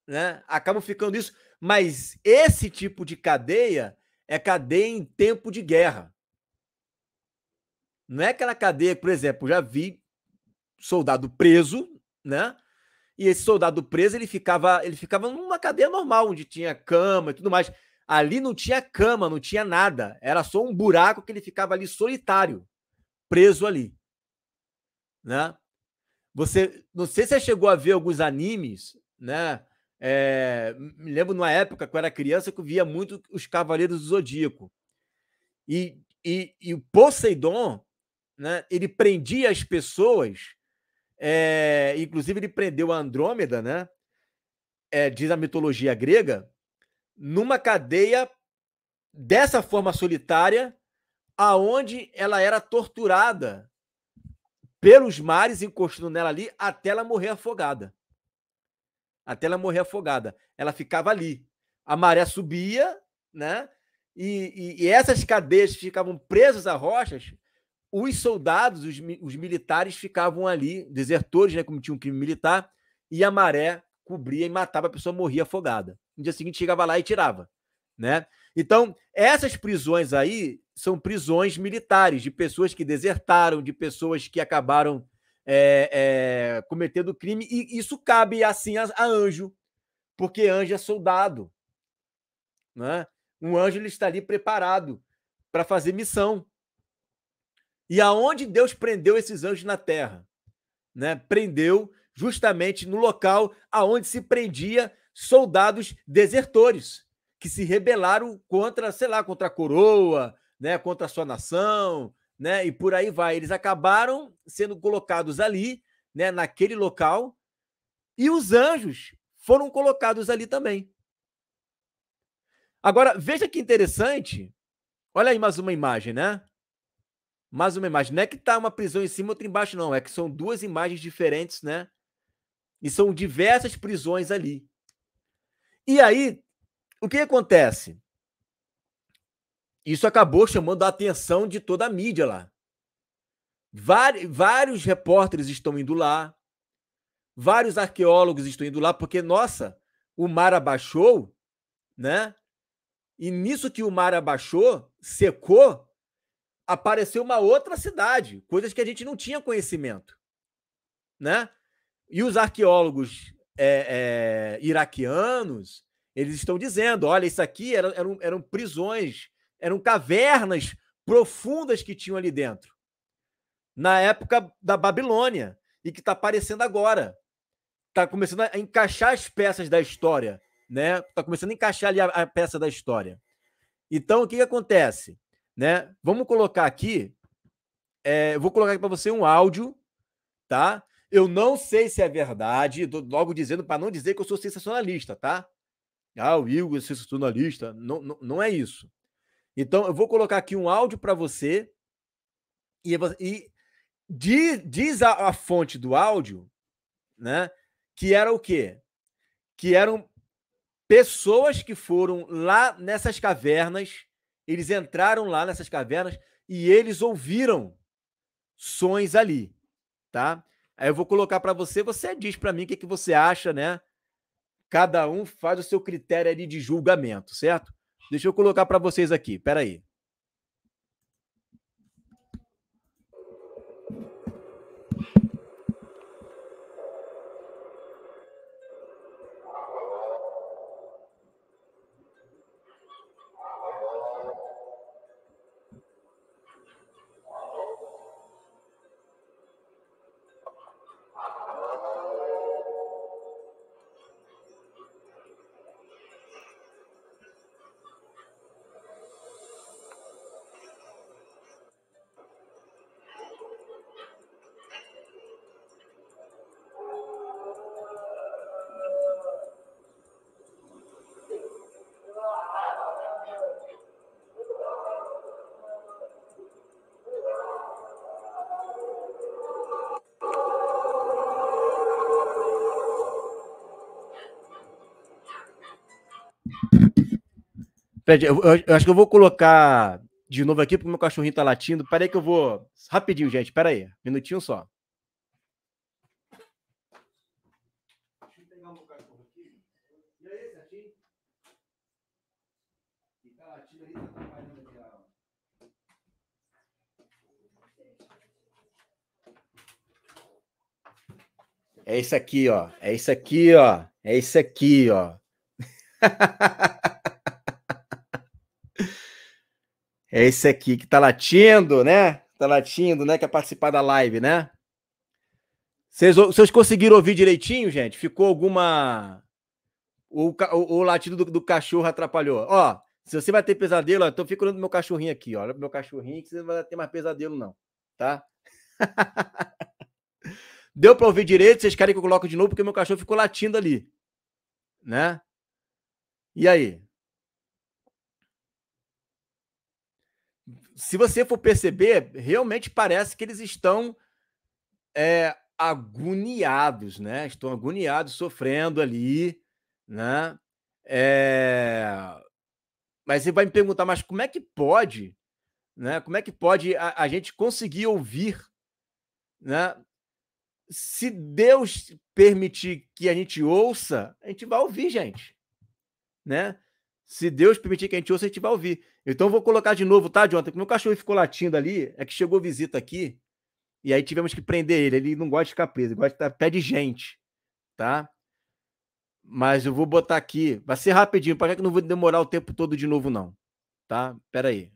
né, acabam ficando isso. Mas esse tipo de cadeia é cadeia em tempo de guerra. Não é aquela cadeia, por exemplo, já vi soldado preso, né? E esse soldado preso, ele ficava, ele ficava numa cadeia normal, onde tinha cama e tudo mais. Ali não tinha cama, não tinha nada. Era só um buraco que ele ficava ali solitário, preso ali. Né? Você, não sei se você chegou a ver alguns animes, né? É, me lembro numa época que eu era criança que eu via muito os Cavaleiros do Zodíaco. E, e, e o Poseidon, né, ele prendia as pessoas é, inclusive, ele prendeu a Andrômeda, né? É, diz a mitologia grega, numa cadeia dessa forma solitária, aonde ela era torturada pelos mares encostando nela ali até ela morrer afogada. Até ela morrer afogada. Ela ficava ali. A maré subia, né? E, e, e essas cadeias ficavam presas a rochas os soldados, os, os militares ficavam ali, desertores, né, cometiam um crime militar, e a maré cobria e matava, a pessoa morria afogada. No dia seguinte chegava lá e tirava, né? Então, essas prisões aí são prisões militares, de pessoas que desertaram, de pessoas que acabaram é, é, cometendo crime, e isso cabe assim a, a anjo, porque anjo é soldado, né? Um anjo ele está ali preparado para fazer missão. E aonde Deus prendeu esses anjos na terra? Né? Prendeu justamente no local aonde se prendia soldados desertores que se rebelaram contra, sei lá, contra a coroa, né, contra a sua nação, né, e por aí vai. Eles acabaram sendo colocados ali, né, naquele local, e os anjos foram colocados ali também. Agora, veja que interessante. Olha aí mais uma imagem, né? mais uma imagem. Não é que tá uma prisão em cima e outra embaixo, não. É que são duas imagens diferentes, né? E são diversas prisões ali. E aí, o que acontece? Isso acabou chamando a atenção de toda a mídia lá. Vários repórteres estão indo lá, vários arqueólogos estão indo lá, porque, nossa, o mar abaixou, né? E nisso que o mar abaixou, secou, apareceu uma outra cidade, coisas que a gente não tinha conhecimento, né? E os arqueólogos é, é, iraquianos, eles estão dizendo, olha, isso aqui era, eram, eram prisões, eram cavernas profundas que tinham ali dentro, na época da Babilônia, e que está aparecendo agora. Está começando a encaixar as peças da história, né? Está começando a encaixar ali a, a peça da história. Então, o que, que acontece? né? Vamos colocar aqui. É, eu vou colocar aqui para você um áudio, tá? Eu não sei se é verdade, tô logo dizendo para não dizer que eu sou sensacionalista, tá? Ah, o Igor é sensacionalista. Não, não, não é isso. Então, eu vou colocar aqui um áudio para você e, e diz, diz a, a, fonte do áudio, né? Que era o quê? Que eram pessoas que foram lá nessas cavernas eles entraram lá nessas cavernas e eles ouviram sons ali, tá? Aí eu vou colocar para você, você diz para mim o que, que você acha, né? Cada um faz o seu critério ali de julgamento, certo? Deixa eu colocar para vocês aqui, peraí. eu, eu, eu, acho que eu vou colocar de novo aqui, porque meu cachorrinho tá latindo. Peraí que eu vou. Rapidinho, gente, peraí. Minutinho só. É isso aqui, ó. É isso aqui, ó. É isso aqui, ó. É esse aqui que tá latindo, né? Tá latindo, né? Quer participar da live, né? Vocês, conseguiram ouvir direitinho, gente? Ficou alguma. O, o, o latido do, do, cachorro atrapalhou. Ó, se você vai ter pesadelo, ó, então fica olhando meu cachorrinho aqui, ó. Olha pro meu cachorrinho que você não vai ter mais pesadelo, não. Tá? Deu para ouvir direito? Vocês querem que eu coloque de novo? Porque meu cachorro ficou latindo ali. Né? E aí? se você for perceber, realmente parece que eles estão é, agoniados, né? Estão agoniados, sofrendo ali, né? É... Mas você vai me perguntar, mas como é que pode, né? Como é que pode a, a gente conseguir ouvir, né? Se Deus permitir que a gente ouça, a gente vai ouvir, gente, né? Se Deus permitir que a gente ouça, a gente vai ouvir. Então vou colocar de novo, tá, Jonathan? Meu cachorro ficou latindo ali, é que chegou visita aqui, e aí tivemos que prender ele. Ele não gosta de ficar preso, ele gosta de estar pé de gente, tá? Mas eu vou botar aqui, vai ser rapidinho, para que não vou demorar o tempo todo de novo, não, tá? Pera aí.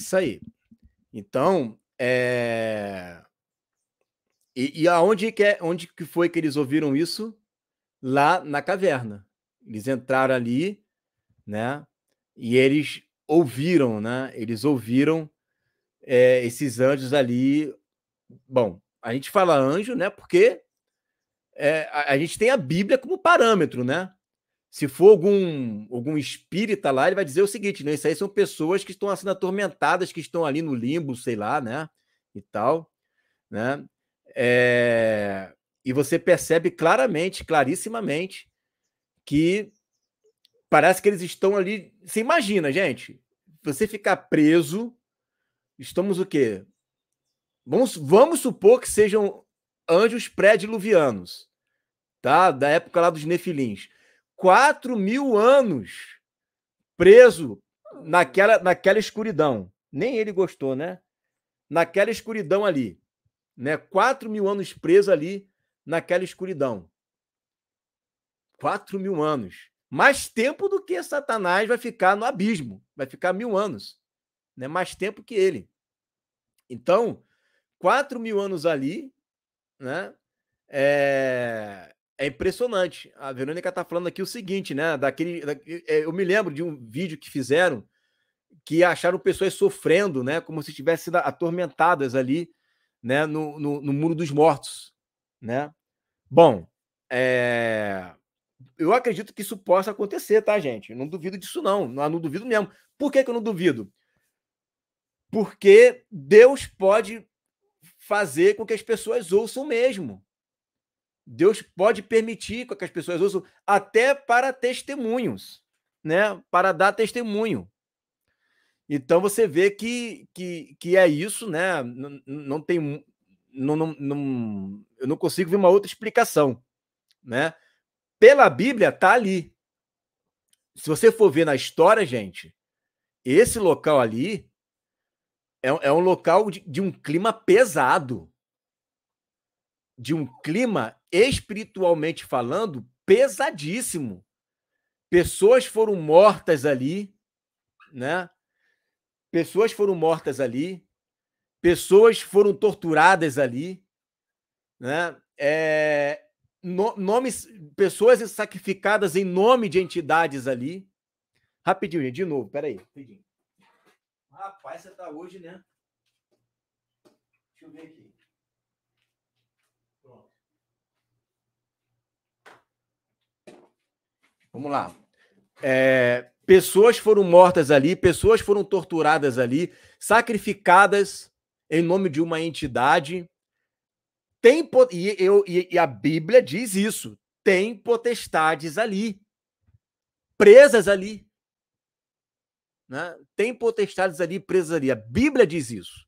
Isso aí. Então, é... E, e, aonde que, é, onde que foi que eles ouviram isso? Lá na caverna. Eles entraram ali, né? E eles ouviram, né? Eles ouviram é, esses anjos ali. Bom, a gente fala anjo, né? Porque é, a, a, gente tem a Bíblia como parâmetro, né? Se for algum, algum espírita lá, ele vai dizer o seguinte, né? Isso aí são pessoas que estão assim atormentadas, que estão ali no limbo, sei lá, né? E tal, né? É... E você percebe claramente, clarissimamente, que parece que eles estão ali. Você imagina, gente, você ficar preso. Estamos o quê? Vamos, vamos supor que sejam anjos pré-diluvianos, tá? Da época lá dos nefilins. 4 mil anos preso naquela, naquela escuridão. Nem ele gostou, né? Naquela escuridão ali. Né? 4 mil anos preso ali naquela escuridão. 4 mil anos. Mais tempo do que Satanás vai ficar no abismo. Vai ficar mil anos. Né? Mais tempo que ele. Então, 4 mil anos ali, né? É é impressionante. A Verônica tá falando aqui o seguinte, né? Daquele, da, é, eu me lembro de um vídeo que fizeram que acharam pessoas sofrendo, né? Como se tivessem sido atormentadas ali, né? No, no, no muro dos mortos, né? Bom, é... eu acredito que isso possa acontecer, tá, gente? não duvido disso, não. Não, não duvido mesmo. Por que, que eu não duvido? Porque Deus pode fazer com que as pessoas ouçam mesmo. Deus pode permitir que as pessoas usam até para testemunhos, né? Para dar testemunho. Então você vê que, que, que é isso, né? Não, não tem. Não, não, não, eu não consigo ver uma outra explicação, né? Pela Bíblia, tá ali. Se você for ver na história, gente, esse local ali é, é um local de, de um clima pesado de um clima espiritualmente falando pesadíssimo. Pessoas foram mortas ali, né? Pessoas foram mortas ali, pessoas foram torturadas ali, né? É, no, nomes, pessoas sacrificadas em nome de entidades ali. Rapidinho, gente, de novo, peraí. Rapidinho. Rapaz, você tá hoje, né? Deixa eu ver aqui. Vamos lá. É, pessoas foram mortas ali, pessoas foram torturadas ali, sacrificadas em nome de uma entidade. Tem e, eu, e, e a Bíblia diz isso. Tem potestades ali, presas ali. Né? Tem potestades ali, presas ali. A Bíblia diz isso.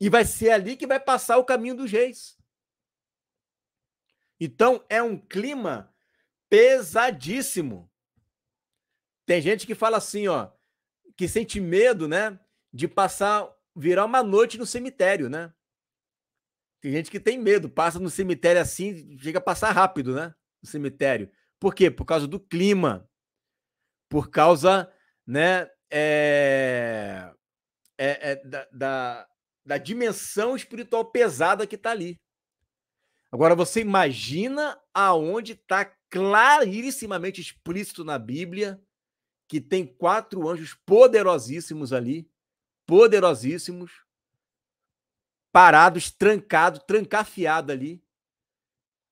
E vai ser ali que vai passar o caminho dos reis. Então é um clima pesadíssimo. Tem gente que fala assim, ó, que sente medo, né, de passar, virar uma noite no cemitério, né? Tem gente que tem medo, passa no cemitério assim, chega a passar rápido, né? No cemitério. Por quê? Por causa do clima. Por causa, né, é, é, é da, da, da dimensão espiritual pesada que tá ali. Agora você imagina aonde está clarissimamente explícito na Bíblia que tem quatro anjos poderosíssimos ali, poderosíssimos, parados, trancado, trancafiado ali,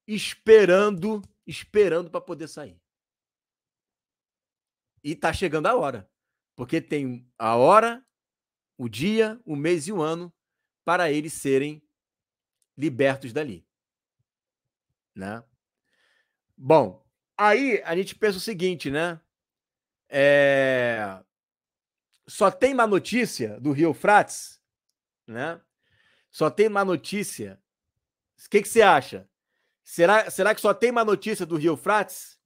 esperando, esperando para poder sair. E tá chegando a hora, porque tem a hora, o dia, o mês e o ano para eles serem libertos dali, né? Bom, aí a gente pensa o seguinte, né? É... Só tem má notícia do Rio Frates, né? Só tem má notícia. O que, que você acha? Será, será que só tem má notícia do Rio Frates?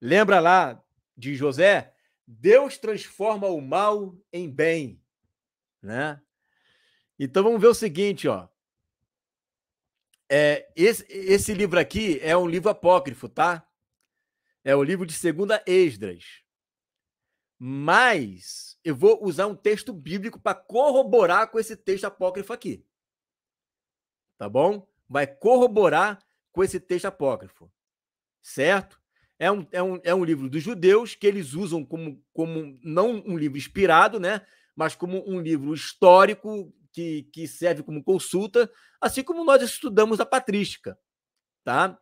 Lembra lá de José? Deus transforma o mal em bem, né? Então vamos ver o seguinte, ó. É, esse, esse livro aqui é um livro apócrifo, tá? É o livro de segunda Esdras. Mas eu vou usar um texto bíblico para corroborar com esse texto apócrifo aqui. Tá bom? Vai corroborar com esse texto apócrifo. Certo? É um, é um, é um livro dos judeus que eles usam como, como não um livro inspirado, né? Mas como um livro histórico que, que serve como consulta, assim como nós estudamos a patrística, tá?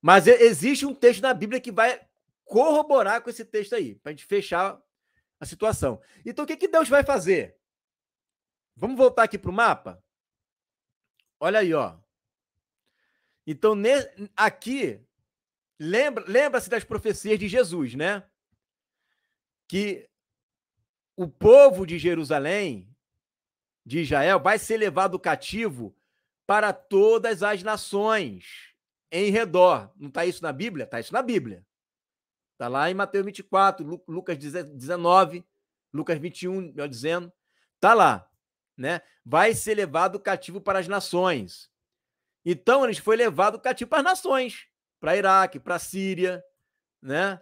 Mas existe um texto na Bíblia que vai corroborar com esse texto aí, para a gente fechar a situação. Então, o que, que Deus vai fazer? Vamos voltar aqui para o mapa? Olha aí, ó. Então, aqui, lembra-se lembra das profecias de Jesus, né? Que o povo de Jerusalém de Israel vai ser levado cativo para todas as nações em redor. Não está isso na Bíblia? Está isso na Bíblia. Está lá em Mateus 24, Lucas 19, Lucas 21, melhor dizendo. Está lá. Né? Vai ser levado cativo para as nações. Então, eles foi levado cativo para as nações. Para Iraque, para Síria, né?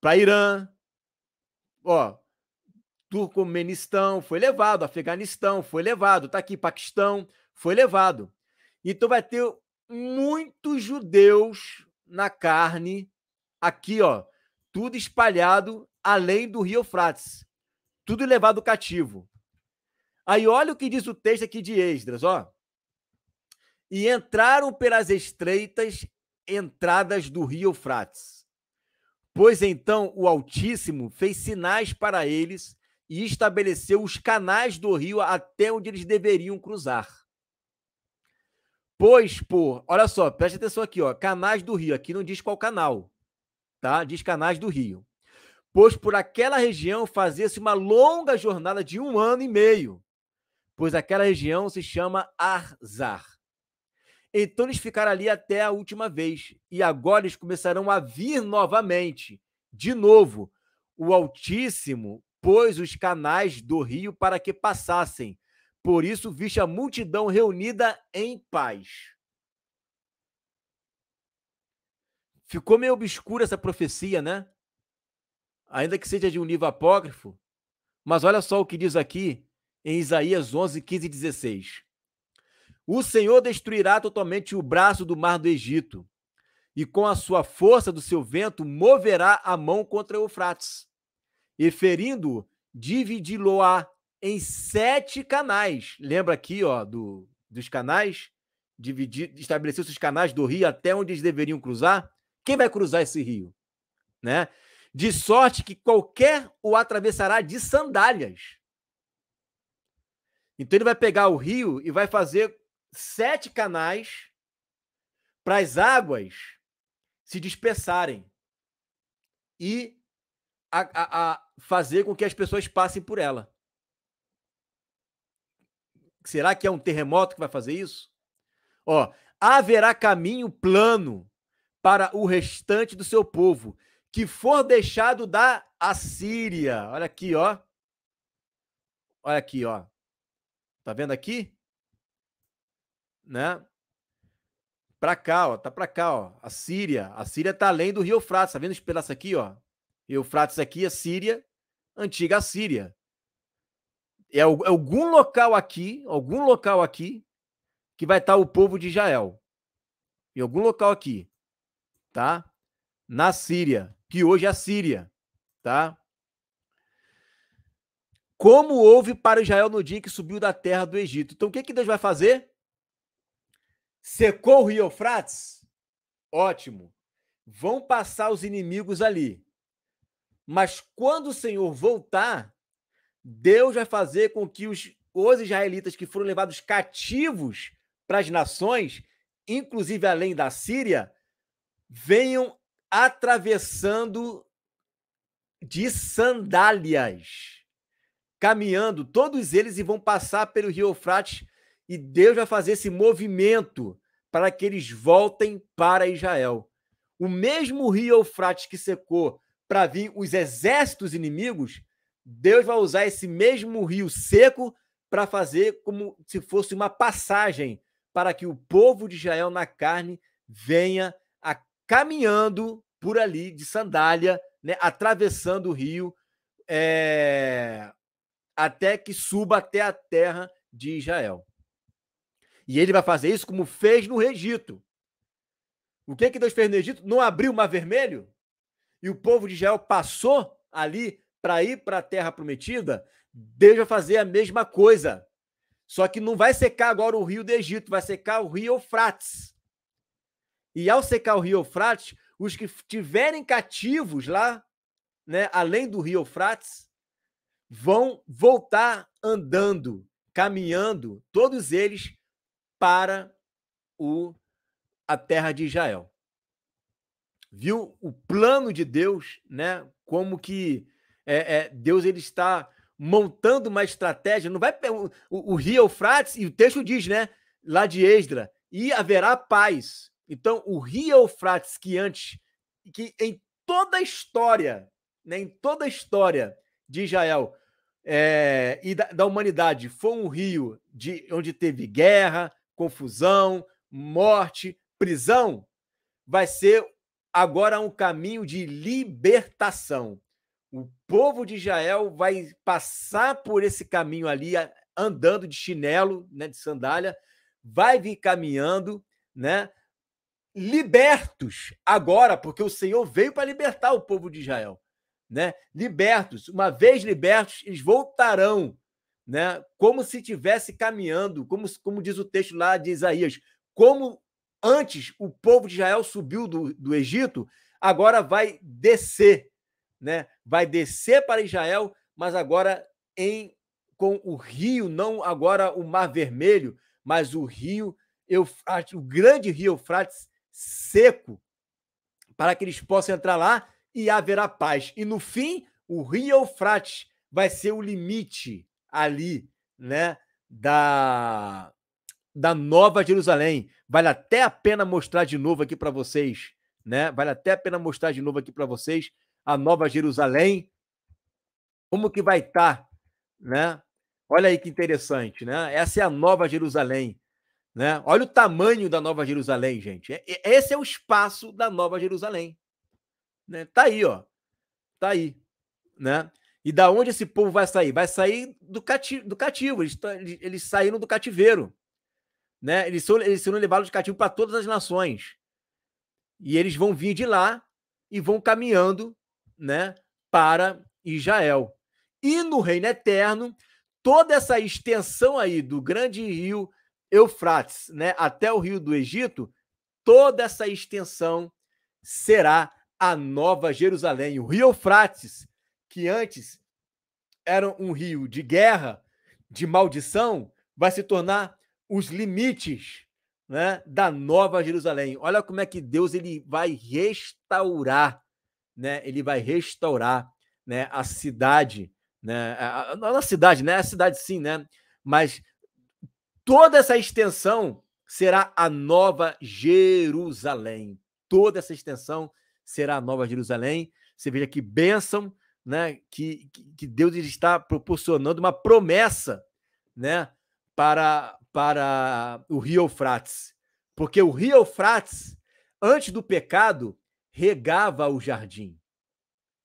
para Irã. Ó, Turcomenistão foi levado, Afeganistão foi levado, tá aqui, Paquistão foi levado. Então vai ter muitos judeus na carne aqui, ó, tudo espalhado além do Rio Frates, tudo levado cativo. Aí olha o que diz o texto aqui de Esdras, ó. E entraram pelas estreitas entradas do Rio Frates. Pois então o Altíssimo fez sinais para eles e estabeleceu os canais do rio até onde eles deveriam cruzar. Pois por, olha só, preste atenção aqui, ó, canais do rio, aqui não diz qual canal, tá? Diz canais do rio. Pois por aquela região fazia-se uma longa jornada de um ano e meio, pois aquela região se chama Arzar. Então eles ficaram ali até a última vez, e agora eles começarão a vir novamente, de novo, o Altíssimo pôs os canais do rio para que passassem. Por isso viste a multidão reunida em paz. Ficou meio obscura essa profecia, né? Ainda que seja de um livro apócrifo. Mas olha só o que diz aqui em Isaías 11, 15 e 16. O Senhor destruirá totalmente o braço do mar do Egito, e com a sua força do seu vento moverá a mão contra o Eufrates e ferindo-o, dividi-lo-á em sete canais. Lembra aqui, ó, do, dos canais? estabeleceu-se os canais do rio até onde eles deveriam cruzar. Quem vai cruzar esse rio? Né? De sorte que qualquer o atravessará de sandálias. Então ele vai pegar o rio e vai fazer sete canais para as águas se dispersarem. E a, a fazer com que as pessoas passem por ela. Será que é um terremoto que vai fazer isso? Ó, haverá caminho plano para o restante do seu povo que for deixado da Assíria. Olha aqui, ó. Olha aqui, ó. Tá vendo aqui? Né? Pra cá, ó. Tá pra cá, ó. A Síria. A Síria tá além do Rio Frates. Tá vendo esse pedaço aqui, ó? Eufrates aqui, a Síria antiga Síria. É algum local aqui, algum local aqui, que vai estar o povo de Israel. Em algum local aqui, tá? Na Síria, que hoje é a Síria, tá? Como houve para Israel no dia que subiu da terra do Egito. Então, o que, que Deus vai fazer? Secou o rio Eufrates? Ótimo. Vão passar os inimigos ali. Mas quando o Senhor voltar, Deus vai fazer com que os, os israelitas que foram levados cativos para as nações, inclusive além da Síria, venham atravessando de sandálias, caminhando todos eles e vão passar pelo Rio Eufrates e Deus vai fazer esse movimento para que eles voltem para Israel. O mesmo Rio Eufrates que secou para vir os exércitos inimigos, Deus vai usar esse mesmo rio seco para fazer como se fosse uma passagem para que o povo de Israel na carne venha a, caminhando por ali de sandália, né, atravessando o rio, é, até que suba até a terra de Israel. E ele vai fazer isso como fez no Egito. O que, que Deus fez no Egito? Não abriu o mar vermelho? e o povo de Israel passou ali para ir para a terra prometida, Deus vai fazer a mesma coisa. Só que não vai secar agora o rio do Egito, vai secar o rio Eufrates. E ao secar o rio Eufrates, os que tiverem cativos lá, né, além do rio Eufrates, vão voltar andando, caminhando, todos eles para o a terra de Israel viu o plano de Deus, né? Como que é, é, Deus ele está montando uma estratégia. Não vai o, o, rio Eufrates e o texto diz, né? Lá de Esdra e haverá paz. Então o rio Eufrates que antes, que em toda a história, né? Em toda a história de Israel é, e da, da humanidade foi um rio de onde teve guerra, confusão, morte, prisão. Vai ser agora há um caminho de libertação. O povo de Israel vai passar por esse caminho ali, andando de chinelo, né, de sandália, vai vir caminhando, né, libertos agora, porque o Senhor veio para libertar o povo de Israel, né? Libertos, uma vez libertos, eles voltarão, né? Como se tivesse caminhando, como como diz o texto lá de Isaías, como Antes, o povo de Israel subiu do, do Egito, agora vai descer, né? Vai descer para Israel, mas agora em com o rio, não agora o Mar Vermelho, mas o rio Eufrates, o grande rio Eufrates seco, para que eles possam entrar lá e haverá paz. E no fim, o rio Eufrates vai ser o limite ali, né, da da Nova Jerusalém. Vale até a pena mostrar de novo aqui para vocês, né? Vale até a pena mostrar de novo aqui para vocês a Nova Jerusalém. Como que vai estar, tá, né? Olha aí que interessante, né? Essa é a Nova Jerusalém, né? Olha o tamanho da Nova Jerusalém, gente. É, é, esse é o espaço da Nova Jerusalém, né? Tá aí, ó. Tá aí, né? E da onde esse povo vai sair? Vai sair do, cativo, do cativo. Tá, eles, eles saíram do cativeiro. Né? Eles, são, eles serão levados de cativo para todas as nações. E eles vão vir de lá e vão caminhando né, para Israel. E no reino eterno, toda essa extensão aí do grande rio Eufrates né, até o rio do Egito, toda essa extensão será a Nova Jerusalém. O rio Eufrates, que antes era um rio de guerra, de maldição, vai se tornar os limites né, da Nova Jerusalém. Olha como é que Deus ele vai restaurar, né? Ele vai restaurar, né, a cidade, né? A, a cidade, né? A cidade sim, né? Mas toda essa extensão será a Nova Jerusalém. Toda essa extensão será a Nova Jerusalém. Você veja que bênção, né? Que, que Deus está proporcionando uma promessa, né? Para para o Rio Eufrates, porque o Rio Eufrates, antes do pecado, regava o jardim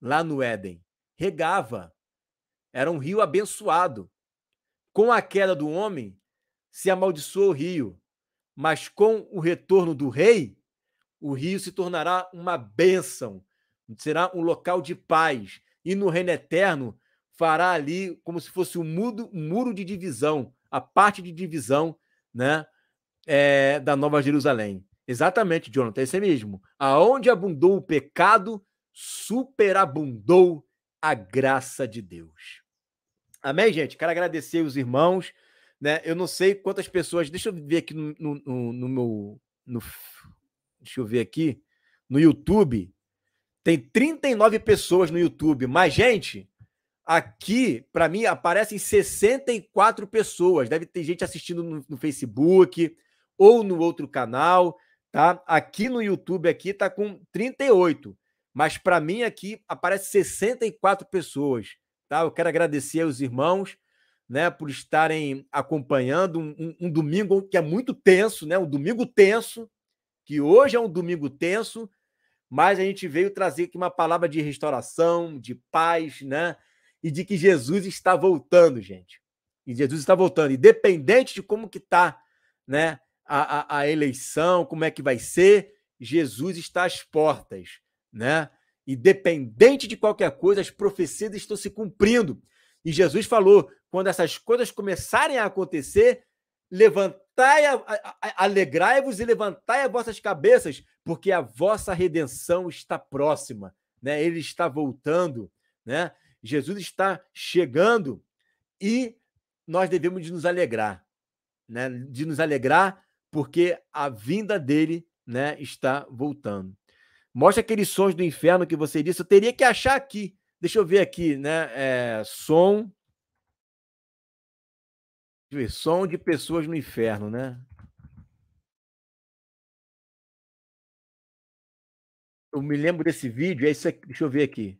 lá no Éden. Regava. Era um rio abençoado. Com a queda do homem, se amaldiçoou o rio, mas com o retorno do rei, o rio se tornará uma bênção, será um local de paz e no reino eterno fará ali como se fosse um, mudo, um muro de divisão a parte de divisão né, é, da Nova Jerusalém. Exatamente, Jonathan, é isso mesmo. Aonde abundou o pecado, superabundou a graça de Deus. Amém, gente? Quero agradecer os irmãos. Né? Eu não sei quantas pessoas. Deixa eu ver aqui no, no, no meu. No, deixa eu ver aqui. No YouTube. Tem 39 pessoas no YouTube. Mas, gente, Aqui, para mim, aparecem 64 pessoas. Deve ter gente assistindo no, no, Facebook ou no outro canal, tá? Aqui no YouTube aqui tá com 38, mas para mim aqui aparece 64 pessoas, tá? Eu quero agradecer aos irmãos, né, por estarem acompanhando um, um, um domingo que é muito tenso, né? Um domingo tenso, que hoje é um domingo tenso, mas a gente veio trazer aqui uma palavra de restauração, de paz, né? e de que Jesus está voltando, gente. E Jesus está voltando, independente de como que está né, a, a, a eleição, como é que vai ser, Jesus está às portas, né? Independente de qualquer coisa, as profecias estão se cumprindo. E Jesus falou: quando essas coisas começarem a acontecer, levantai, alegrai-vos e levantai as vossas cabeças, porque a vossa redenção está próxima, né? Ele está voltando, né? Jesus está chegando e nós devemos nos alegrar, né? De nos alegrar porque a vinda dele, né, está voltando. Mostra aqueles sons do inferno que você disse. Eu teria que achar aqui. Deixa eu ver aqui, né? É, som. Ver, som de pessoas no inferno, né? Eu me lembro desse vídeo, é isso aqui. Deixa eu ver aqui.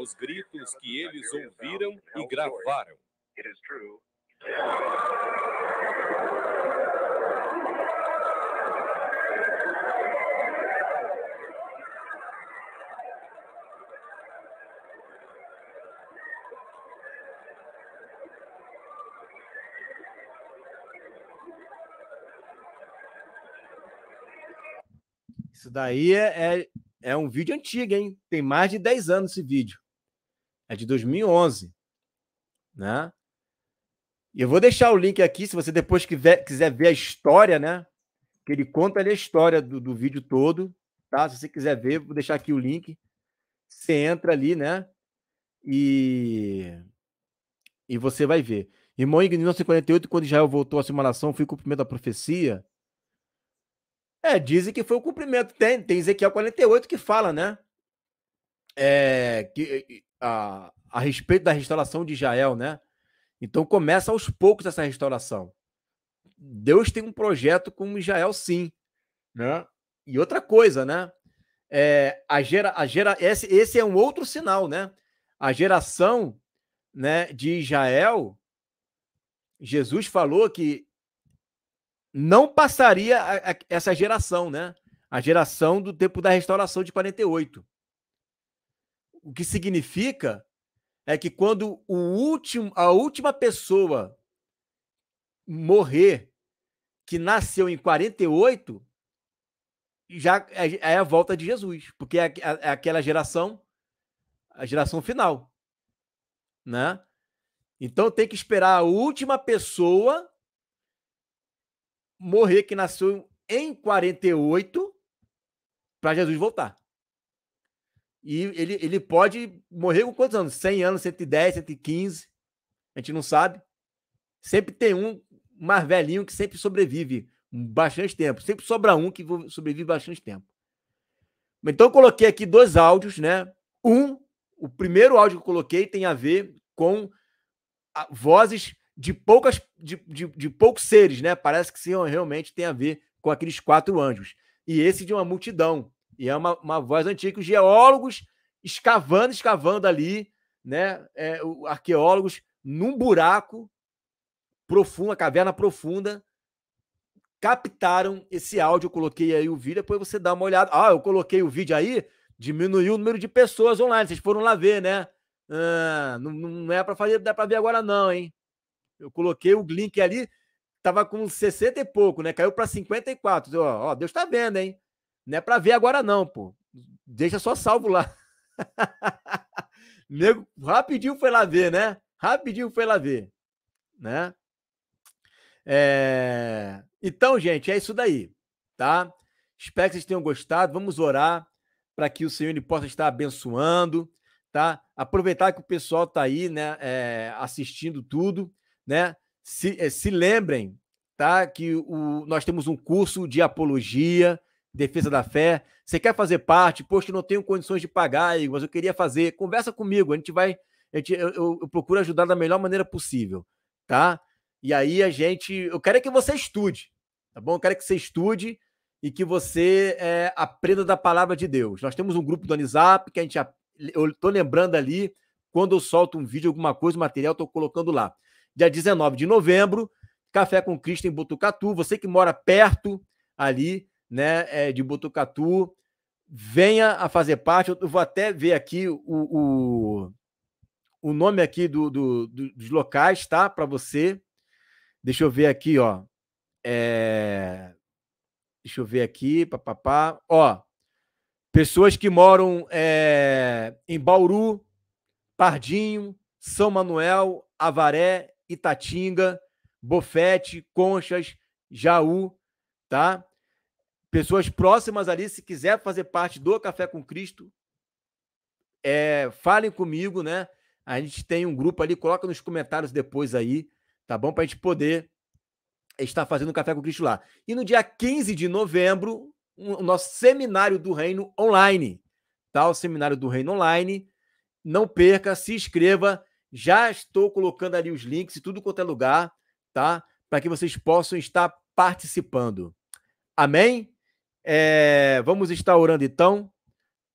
os gritos que eles ouviram e gravaram. Isso daí é, é, é, um vídeo antigo, hein? Tem mais de 10 anos esse vídeo. É de 2011, né? E eu vou deixar o link aqui, se você depois quiser ver a história, né? Que ele conta ali a história do, do vídeo todo, tá? Se você quiser ver, vou deixar aqui o link. Você entra ali, né? E e você vai ver. Irmão, em 1948, quando Israel voltou à simulação, foi o cumprimento da profecia. É, dizem que foi o cumprimento. Tem, tem Ezequiel 48 que fala, né? é, que, a, a respeito da restauração de Israel, né? Então começa aos poucos essa restauração. Deus tem um projeto com Israel, sim, né? E outra coisa, né? É, a gera, a gera, esse, esse é um outro sinal, né? A geração, né, de Israel, Jesus falou que não passaria a, a, essa geração, né? A geração do tempo da restauração de 48. O que significa é que quando o último, a última pessoa morrer que nasceu em 48, já é, é a volta de Jesus, porque é, é, é aquela geração, a geração final, né? Então tem que esperar a última pessoa morrer que nasceu em 48 para Jesus voltar. E ele, ele pode morrer com quantos anos? 100 anos, 110, 115. A gente não sabe. Sempre tem um mais velhinho que sempre sobrevive bastante tempo. Sempre sobra um que sobrevive bastante tempo. Então, eu coloquei aqui dois áudios, né? Um, o primeiro áudio que eu coloquei tem a ver com a, vozes de poucas de, de, de, poucos seres, né? Parece que sim, realmente tem a ver com aqueles quatro anjos. E esse de uma multidão, e é uma, uma voz antiga, os geólogos escavando, escavando ali, né? É, o, arqueólogos num buraco profundo, a caverna profunda, captaram esse áudio. Eu coloquei aí o vídeo, depois você dá uma olhada. Ah, eu coloquei o vídeo aí, diminuiu o número de pessoas online. Vocês foram lá ver, né? Ah, não, não é para fazer, dá para ver agora, não, hein? Eu coloquei o link ali, tava com 60 e pouco, né? Caiu para 54. Ó, ó, Deus tá vendo, hein? Não é para ver agora, não, pô. Deixa só salvo lá. Nego, rapidinho foi lá ver, né? Rapidinho foi lá ver, né? É... Então, gente, é isso daí, tá? Espero que vocês tenham gostado. Vamos orar para que o Senhor ele possa estar abençoando, tá? Aproveitar que o pessoal tá aí, né? É, assistindo tudo, né? Se, é, se lembrem, tá? Que o, nós temos um curso de apologia, Defesa da Fé. Você quer fazer parte? Poxa, não tenho condições de pagar, mas eu queria fazer. Conversa comigo, a gente vai. A gente, eu, eu, eu procuro ajudar da melhor maneira possível, tá? E aí a gente. Eu quero é que você estude, tá bom? Eu quero é que você estude e que você é, aprenda da palavra de Deus. Nós temos um grupo do Anisap que a gente. Eu tô lembrando ali, quando eu solto um vídeo, alguma coisa, material, estou colocando lá. Dia 19 de novembro, Café com Cristo em Botucatu. Você que mora perto ali, né, é, de Botucatu venha a fazer parte. Eu vou até ver aqui o, o, o nome aqui do, do, do, dos locais, tá? Para você. Deixa eu ver aqui, ó. É... Deixa eu ver aqui, papapá. Ó, pessoas que moram é... em Bauru, Pardinho, São Manuel, Avaré, Itatinga, Bofete, Conchas, Jaú, tá? pessoas próximas ali, se quiser fazer parte do Café com Cristo, é, falem comigo, né? A gente tem um grupo ali, coloca nos comentários depois aí, tá bom? Para a gente poder estar fazendo o Café com Cristo lá. E no dia 15 de novembro, o nosso Seminário do Reino online, tá? O Seminário do Reino online. Não perca, se inscreva. Já estou colocando ali os links e tudo quanto é lugar, tá? Para que vocês possam estar participando. Amém? É, vamos estar orando então.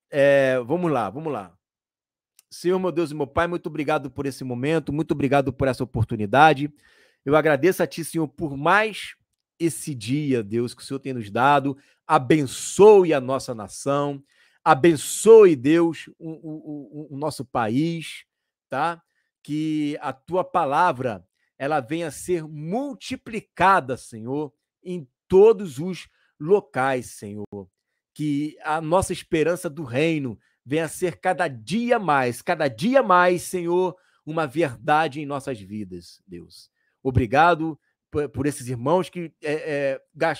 É, vamos lá, vamos lá. Senhor, meu Deus e meu Pai, muito obrigado por esse momento, muito obrigado por essa oportunidade. Eu agradeço a Ti, Senhor, por mais esse dia, Deus, que o Senhor tem nos dado. Abençoe a nossa nação, abençoe, Deus, o, o, o, o nosso país, tá? Que a Tua palavra ela venha a ser multiplicada, Senhor, em todos os locais, Senhor. Que a nossa esperança do reino venha a ser cada dia mais, cada dia mais, Senhor, uma verdade em nossas vidas, Deus. Obrigado por esses irmãos que é, é,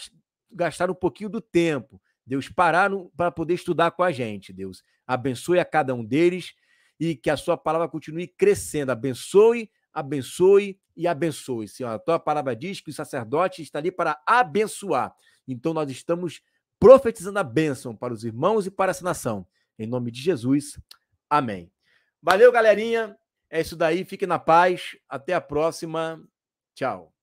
gastaram um pouquinho do tempo, Deus, pararam para poder estudar com a gente, Deus. Abençoe a cada um deles e que a sua palavra continue crescendo. Abençoe, abençoe e abençoe, Senhor. A tua palavra diz que o sacerdote está ali para abençoar. Então nós estamos profetizando a bênção para os irmãos e para essa nação. Em nome de Jesus. Amém. Valeu, galerinha. É isso daí. Fique na paz. Até a próxima. Tchau.